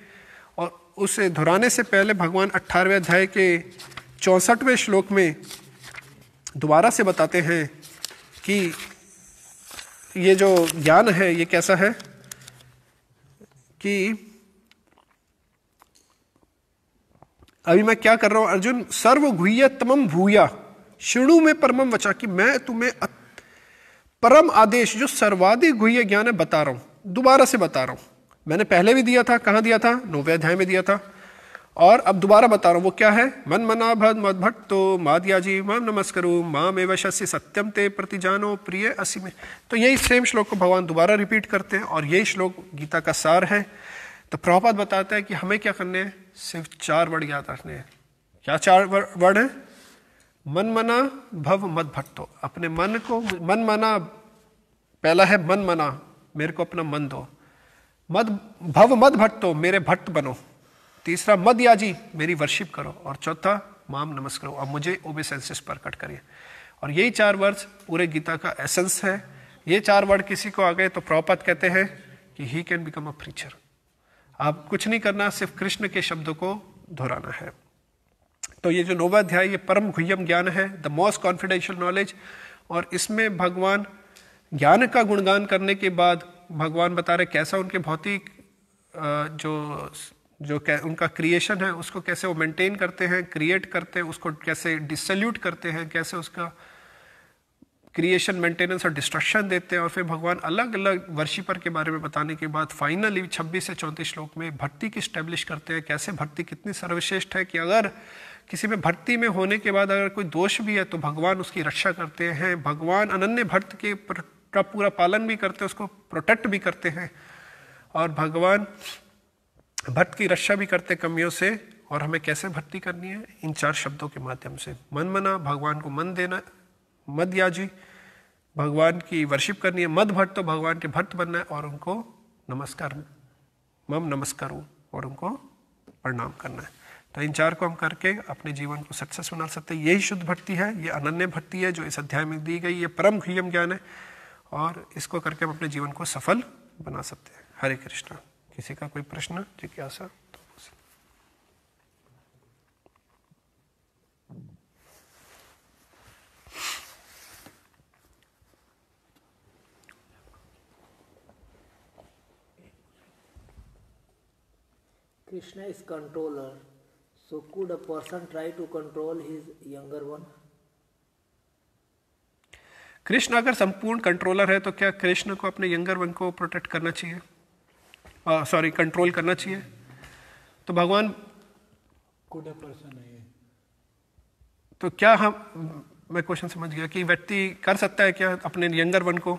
और उसे दोहराने से पहले भगवान अट्ठारहवें अध्याय के चौंसठवें श्लोक में दोबारा से बताते हैं कि ये जो ज्ञान है ये कैसा है कि अभी मैं क्या कर रहा हूं अर्जुन सर्व घुय तमम भूया शिणु में परमम वचा कि मैं तुम्हें परम आदेश जो सर्वाधिक घुय ज्ञान है बता रहा हूं दोबारा से बता रहा हूं मैंने पहले भी दिया था कहां दिया था नौवे अध्याय में दिया था और अब दोबारा बता रहा हूँ वो क्या है मन मना भद मद भट्टो तो जी माम नमस्करो माम एव शस्य सत्यम ते प्रति जानो प्रिय असी में तो यही सेम श्लोक को भगवान दोबारा रिपीट करते हैं और यही श्लोक गीता का सार है तो प्रभुपाद बताता है कि हमें क्या करने हैं सिर्फ चार वर्ड याद रखने हैं क्या चार वर्ड हैं मन मना भव मत भट्टो तो। अपने मन को मन मना पहला है मन मना मेरे को अपना मन दो मद भव मद भट्टो तो, मेरे भट्ट बनो तीसरा मत मेरी वर्शिप करो और चौथा माम नमस्कार अब मुझे ओबेसेंसिस प्रकट करिए और यही चार वर्ड्स पूरे गीता का एसेंस है ये चार वर्ड किसी को आ गए तो प्रॉपत कहते हैं कि he can become a preacher आप कुछ नहीं करना सिर्फ कृष्ण के शब्दों को दोहराना है तो ये जो नोवाध्याय ये परम घुयम ज्ञान है द मोस्ट कॉन्फिडेंशियल नॉलेज और इसमें भगवान ज्ञान का गुणगान करने के बाद भगवान बता रहे कैसा उनके भौतिक जो जो उनका क्रिएशन है उसको कैसे वो मेंटेन करते हैं क्रिएट करते हैं उसको कैसे डिसल्यूट करते हैं कैसे उसका क्रिएशन मेंटेनेंस और डिस्ट्रक्शन देते हैं और फिर भगवान अलग अलग वर्शिपर के बारे में बताने के बाद फाइनली 26 से 34 श्लोक में भक्ति की स्टैब्लिश करते हैं कैसे भक्ति कितनी सर्वश्रेष्ठ है कि अगर किसी में भक्ति में होने के बाद अगर कोई दोष भी है तो भगवान उसकी रक्षा करते हैं भगवान अनन्य भक्त के का पूरा पालन भी करते हैं उसको प्रोटेक्ट भी करते हैं और भगवान भक्त की रक्षा भी करते कमियों से और हमें कैसे भक्ति करनी है इन चार शब्दों के माध्यम से मन मना भगवान को मन देना मद याजी भगवान की वर्शिप करनी है मद भट्ट तो भगवान के भट्ट बनना है और उनको नमस्कार मम नमस्कार और उनको प्रणाम करना है तो इन चार को हम करके अपने जीवन को सक्सेस बना सकते हैं यही शुद्ध भक्ति है ये अनन्य भक्ति है जो इस अध्याय में दी गई ये परम खुयम ज्ञान है और इसको करके हम अपने जीवन को सफल बना सकते हैं हरे कृष्णा किसी का कोई प्रश्न जिज्ञासा Krishna is controller, so could a person try to control his younger one? Krishna अगर संपूर्ण कंट्रोलर है तो क्या कृष्ण को अपने यंगर वन को प्रोटेक्ट करना चाहिए सॉरी कंट्रोल करना चाहिए तो भगवान तो क्या हम मैं क्वेश्चन समझ गया कि व्यक्ति कर सकता है क्या अपने यंगर वन को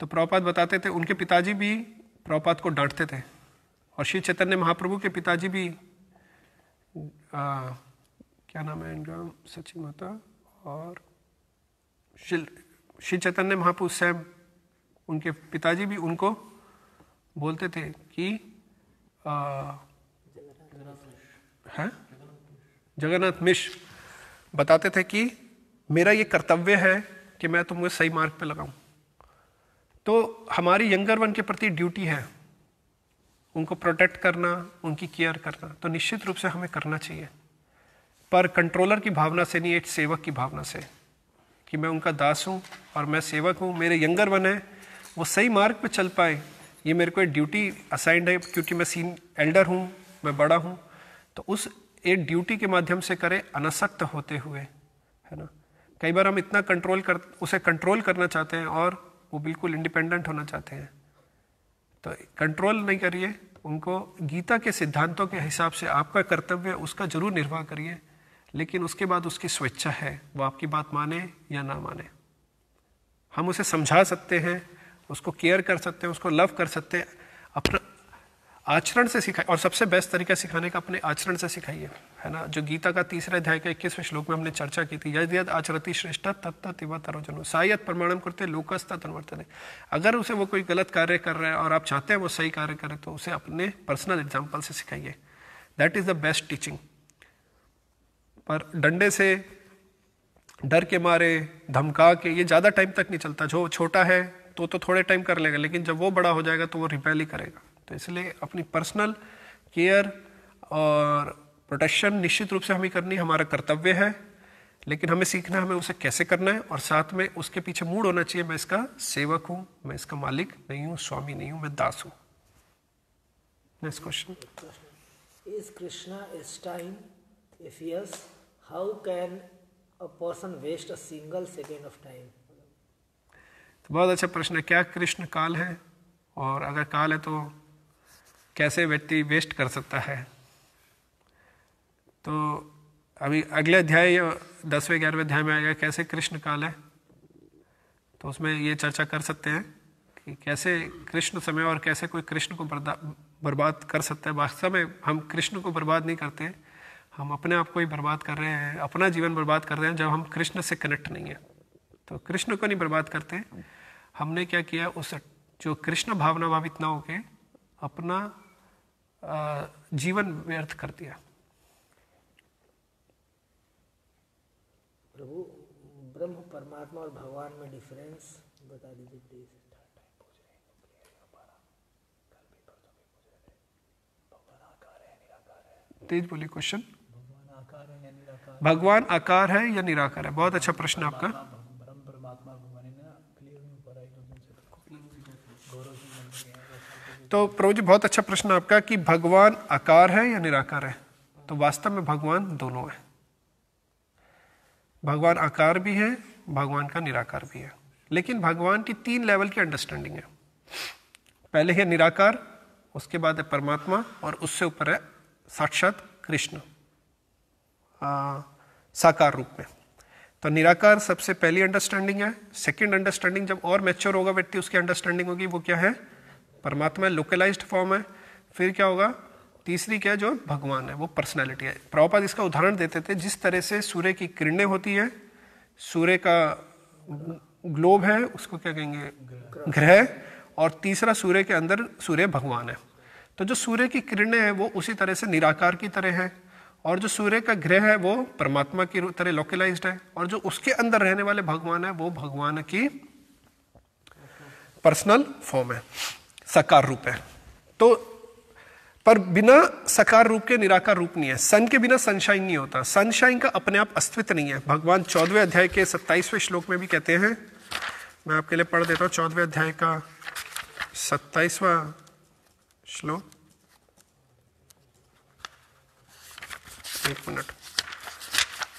तो प्रभुपात बताते थे उनके पिताजी भी प्रभुपात को डांटते थे और श्री चैतन्य महाप्रभु के पिताजी भी आ, क्या नाम है इनका सचिन माता और श्री चैतन्य महाप्रभु सैम उनके पिताजी भी उनको बोलते थे कि जगन्नाथ मिश्र बताते थे कि मेरा ये कर्तव्य है कि मैं तुमको सही मार्ग पे लगाऊं तो हमारी यंगर वन के प्रति ड्यूटी है उनको प्रोटेक्ट करना उनकी केयर करना तो निश्चित रूप से हमें करना चाहिए पर कंट्रोलर की भावना से नहीं एक सेवक की भावना से कि मैं उनका दास हूँ और मैं सेवक हूँ मेरे यंगर वन है वो सही मार्ग पर चल पाए ये मेरे को एक ड्यूटी असाइंड है क्योंकि मैं सीन एल्डर हूँ मैं बड़ा हूँ तो उस एक ड्यूटी के माध्यम से करें अनासक्त होते हुए है ना कई बार हम इतना कंट्रोल कर उसे कंट्रोल करना चाहते हैं और वो बिल्कुल इंडिपेंडेंट होना चाहते हैं तो कंट्रोल नहीं करिए उनको गीता के सिद्धांतों के हिसाब से आपका कर्तव्य उसका जरूर निर्वाह करिए लेकिन उसके बाद उसकी स्वेच्छा है वो आपकी बात माने या ना माने हम उसे समझा सकते हैं उसको केयर कर सकते हैं उसको लव कर सकते हैं अपना आचरण से सिखाए और सबसे बेस्ट तरीका सिखाने का अपने आचरण से सिखाइए है ना जो गीता का तीसरे अध्याय का इक्कीसवें श्लोक में हमने चर्चा की थी यद यद आचरती श्रेष्ठ तत्ता तिवत तरोजनो सायद प्रमाणम करते लोकस्ता तनवर्तन अगर उसे वो कोई गलत कार्य कर रहा है और आप चाहते हैं वो सही कार्य करे तो उसे अपने पर्सनल एग्जाम्पल से सिखाइए that is the best teaching पर डंडे से डर के मारे धमका के ये ज़्यादा टाइम तक नहीं चलता जो छोटा है तो तो थोड़े टाइम कर लेगा लेकिन जब वो बड़ा हो जाएगा तो वो रिपेल ही करेगा तो इसलिए अपनी पर्सनल केयर और प्रोटेक्शन निश्चित रूप से हमें करनी हमारा कर्तव्य है लेकिन हमें सीखना हमें उसे कैसे करना है और साथ में उसके पीछे मूड होना चाहिए मैं इसका सेवक हूँ मैं इसका मालिक नहीं हूँ स्वामी नहीं हूँ मैं दास हूँ next question is Krishna is time if yes how can a person waste a single second of time तो बहुत अच्छा प्रश्न है क्या कृष्ण काल है और अगर काल है तो कैसे व्यक्ति वेस्ट कर सकता है तो अभी अगले अध्याय या दसवें ग्यारहवें अध्याय में आएगा कैसे कृष्ण काल है तो उसमें ये चर्चा कर सकते हैं कि कैसे कृष्ण समय और कैसे कोई कृष्ण को बर्बाद कर सकता है वास्तव में हम कृष्ण को बर्बाद नहीं करते हम अपने आप को ही बर्बाद कर रहे हैं अपना जीवन बर्बाद कर रहे हैं जब हम कृष्ण से कनेक्ट नहीं है तो कृष्ण को नहीं बर्बाद करते हमने क्या किया उस जो कृष्ण भावना भावित ना होके अपना जीवन व्यर्थ कर दिया प्रभु ब्रह्म परमात्मा और भगवान में डिफरेंस बता दीजिए प्लीज तो तेज बोली क्वेश्चन भगवान आकार है या निराकार है बहुत अच्छा प्रश्न आपका तो प्रभु जी बहुत अच्छा प्रश्न आपका कि भगवान आकार है या निराकार है तो वास्तव में भगवान दोनों है भगवान आकार भी है भगवान का निराकार भी है लेकिन भगवान की तीन लेवल की अंडरस्टैंडिंग है पहले है निराकार उसके बाद है परमात्मा और उससे ऊपर है साक्षात कृष्ण साकार रूप में तो निराकार सबसे पहली अंडरस्टैंडिंग है सेकंड अंडरस्टैंडिंग जब और मैच्योर होगा व्यक्ति उसकी अंडरस्टैंडिंग होगी वो क्या है परमात्मा लोकलाइज्ड फॉर्म है फिर क्या होगा तीसरी क्या जो भगवान है वो पर्सनैलिटी है प्रभुपाद इसका उदाहरण देते थे जिस तरह से सूर्य की किरणें होती हैं सूर्य का ग्लोब है उसको क्या कहेंगे ग्रह और तीसरा सूर्य के अंदर सूर्य भगवान है तो जो सूर्य की किरणें हैं वो उसी तरह से निराकार की तरह है और जो सूर्य का ग्रह है वो परमात्मा की तरह लोकलाइज्ड है और जो उसके अंदर रहने वाले भगवान है वो भगवान की पर्सनल फॉर्म है साकार रूप है तो पर बिना साकार रूप के निराकार रूप नहीं है सन के बिना सनशाइन नहीं होता सनशाइन का अपने आप अस्तित्व नहीं है भगवान चौदवें अध्याय के सत्ताईसवें श्लोक में भी कहते हैं मैं आपके लिए पढ़ देता हूँ चौदवें अध्याय का सत्ताईसवा श्लोक एक मिनट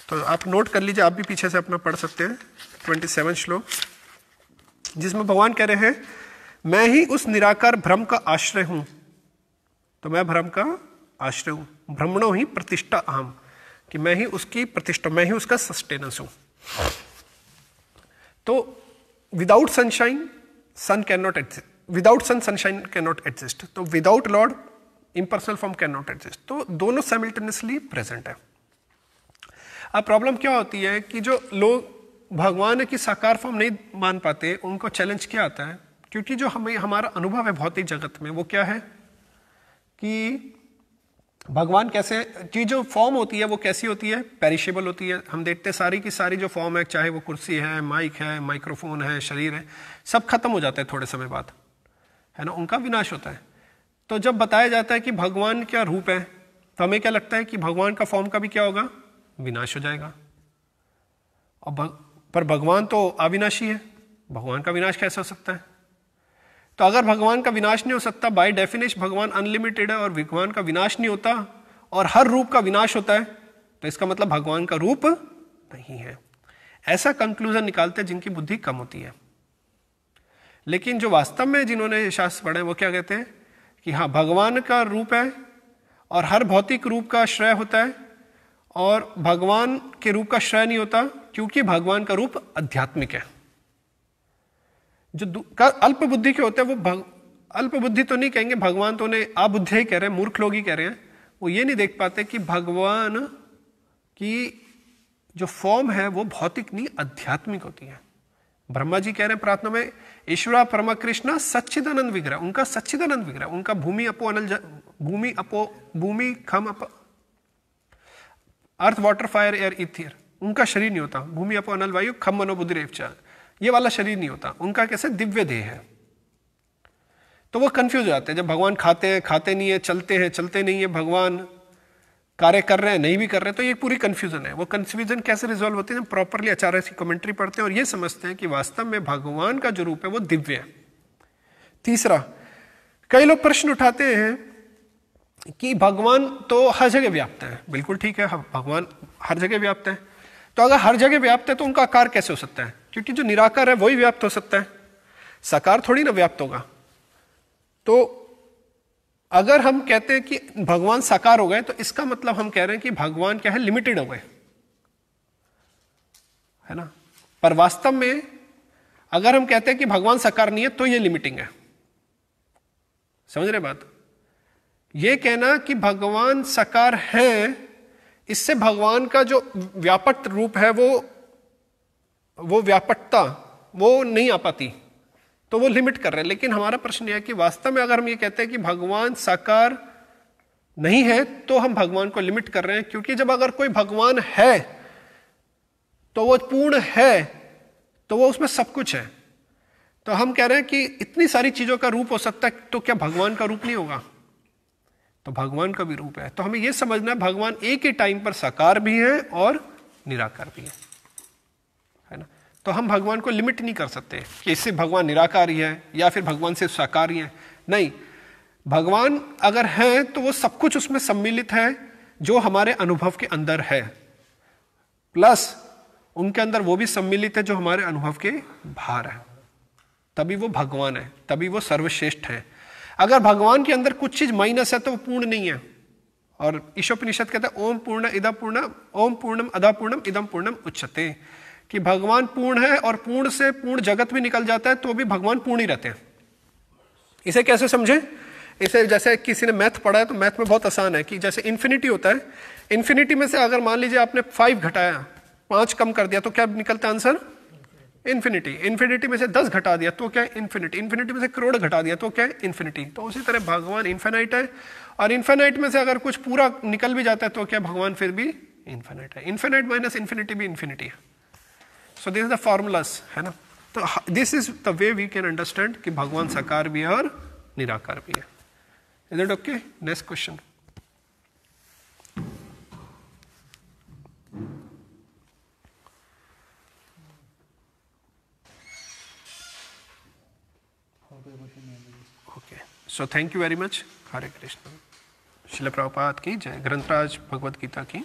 तो आप नोट कर लीजिए आप भी पीछे से अपना पढ़ सकते हैं ट्वेंटी सेवन श्लोक जिसमें भगवान कह रहे हैं मैं ही उस निराकार भ्रम का आश्रय हूं तो मैं भ्रम का आश्रय हूं भ्रमणो ही प्रतिष्ठा अहम कि मैं ही उसकी प्रतिष्ठा मैं ही उसका सस्टेनेंस हूं तो without sunshine sun can not exist without sun sunshine can not exist तो without lord impersonal form can not exist तो दोनों साइमल्टेनियसली प्रेजेंट है अब प्रॉब्लम क्या होती है कि जो लोग भगवान की साकार फॉर्म नहीं मान पाते उनको चैलेंज क्या आता है क्योंकि जो हमें हमारा अनुभव है भौतिक जगत में वो क्या है कि भगवान कैसे की जो फॉर्म होती है वो कैसी होती है पेरिशेबल होती है हम देखते हैं सारी की सारी जो फॉर्म है चाहे वो कुर्सी है माइक है माइक्रोफोन है शरीर है सब खत्म हो जाता है थोड़े समय बाद है ना उनका विनाश होता है तो जब बताया जाता है कि भगवान क्या रूप है तो हमें क्या लगता है कि भगवान का फॉर्म का भी क्या होगा विनाश हो जाएगा और भग, पर भगवान तो अविनाशी है भगवान का विनाश कैसे हो सकता है तो अगर भगवान का विनाश नहीं हो सकता बाय डेफिनेशन भगवान अनलिमिटेड है और भगवान का विनाश नहीं होता और हर रूप का विनाश होता है तो इसका मतलब भगवान का रूप नहीं है ऐसा कंक्लूजन निकालते हैं जिनकी बुद्धि कम होती है लेकिन जो वास्तव में जिन्होंने शास्त्र पढ़े वो क्या कहते हैं कि हाँ भगवान का रूप है और हर भौतिक रूप का श्रेय होता है और भगवान के रूप का श्रेय नहीं होता क्योंकि भगवान का रूप आध्यात्मिक है जो अल्प बुद्धि के होते हैं वो भग अल्प बुद्धि तो नहीं कहेंगे भगवान तो उन्हें अबुद्धि ही कह रहे हैं मूर्ख लोग ही कह रहे हैं वो ये नहीं देख पाते कि भगवान की जो फॉर्म है वो भौतिक नहीं आध्यात्मिक होती है ब्रह्मा जी कह रहे हैं प्रार्थना में ईश्वरा परमा कृष्णा सच्चिदानंद विग्रह उनका सच्चिदानंद विग्रह उनका भूमि अपो अनल भूमि अपो भूमि खम अप earth water fire air ether उनका शरीर नहीं होता भूमि अपो अनल वायु खम मनोबुद्धि रेपचा ये वाला शरीर नहीं होता उनका कैसे दिव्य देह है तो वो कंफ्यूज हो जाते हैं जब भगवान खाते हैं खाते नहीं है चलते हैं चलते नहीं है भगवान कार्य कर रहे हैं नहीं भी कर रहे हैं तो ये पूरी कंफ्यूजन है वो कंफ्यूजन कैसे रिजॉल्व होती है हम प्रॉपरली आचार्य की कमेंट्री पढ़ते हैं और ये समझते हैं कि वास्तव में भगवान का जो रूप है वो दिव्य है तीसरा कई लोग प्रश्न उठाते हैं कि भगवान तो हर जगह व्याप्त है बिल्कुल ठीक है हाँ, भगवान हर जगह व्याप्त है तो अगर हर जगह व्याप्त है तो उनका आकार कैसे हो सकता है क्योंकि जो निराकार है वही व्याप्त हो सकता है साकार थोड़ी ना व्याप्त होगा तो अगर हम कहते हैं कि भगवान साकार हो गए तो इसका मतलब हम कह रहे हैं कि भगवान क्या है लिमिटेड हो गए है ना पर वास्तव में अगर हम कहते हैं कि भगवान साकार नहीं है तो ये लिमिटिंग है समझ रहे बात ये कहना कि भगवान साकार है इससे भगवान का जो व्यापक रूप है वो वो व्यापकता वो नहीं आ पाती तो वो लिमिट कर रहे हैं लेकिन हमारा प्रश्न यह है कि वास्तव में अगर हम ये कहते हैं कि भगवान साकार नहीं है तो हम भगवान को लिमिट कर रहे हैं क्योंकि जब अगर कोई भगवान है तो वो पूर्ण है तो वो उसमें सब कुछ है तो हम कह रहे हैं कि इतनी सारी चीजों का रूप हो सकता है तो क्या भगवान का रूप नहीं होगा तो भगवान का भी रूप है तो हमें यह समझना है भगवान एक ही टाइम पर साकार भी है और निराकार भी है तो हम भगवान को लिमिट नहीं कर सकते कि इससे भगवान निराकार है या फिर भगवान से साकार है नहीं भगवान अगर हैं तो वो सब कुछ उसमें सम्मिलित है जो हमारे अनुभव के अंदर है प्लस उनके अंदर वो भी सम्मिलित है जो हमारे अनुभव के बाहर है तभी वो भगवान है तभी वो सर्वश्रेष्ठ है अगर भगवान के अंदर कुछ चीज माइनस है तो वो पूर्ण नहीं है और ईशोपनिषद कहते हैं ओम पूर्ण इदम पूर्ण ओम पूर्णम अदा पूर्णम इदम पूर्णम उच्चते कि भगवान पूर्ण है और पूर्ण से पूर्ण जगत भी निकल जाता है तो भी भगवान पूर्ण ही रहते हैं इसे कैसे समझें इसे जैसे किसी ने मैथ पढ़ा है तो मैथ में बहुत आसान है कि जैसे इन्फिनिटी होता है इन्फिनिटी में से अगर मान लीजिए आपने फाइव घटाया पांच कम कर दिया तो क्या निकलता है आंसर इन्फिनिटी इन्फिनिटी में से दस घटा दिया तो क्या इन्फिनिटी इन्फिनिटी में से करोड़ घटा दिया तो क्या इन्फिनिटी तो उसी तरह भगवान इन्फेनाइट है और इन्फेनाइट में से अगर कुछ पूरा निकल भी जाता है तो क्या भगवान फिर भी इन्फेनाइट है इन्फेनाइट माइनस इन्फिनिटी भी इन्फिनिटी है so this is the formulas है ना तो this is the way we can understand कि भगवान साकार भी है और निराकार भी है is it okay next question okay so thank you very much Hare Krishna Srila Prabhupada की जय ग्रंथराज भगवद गीता की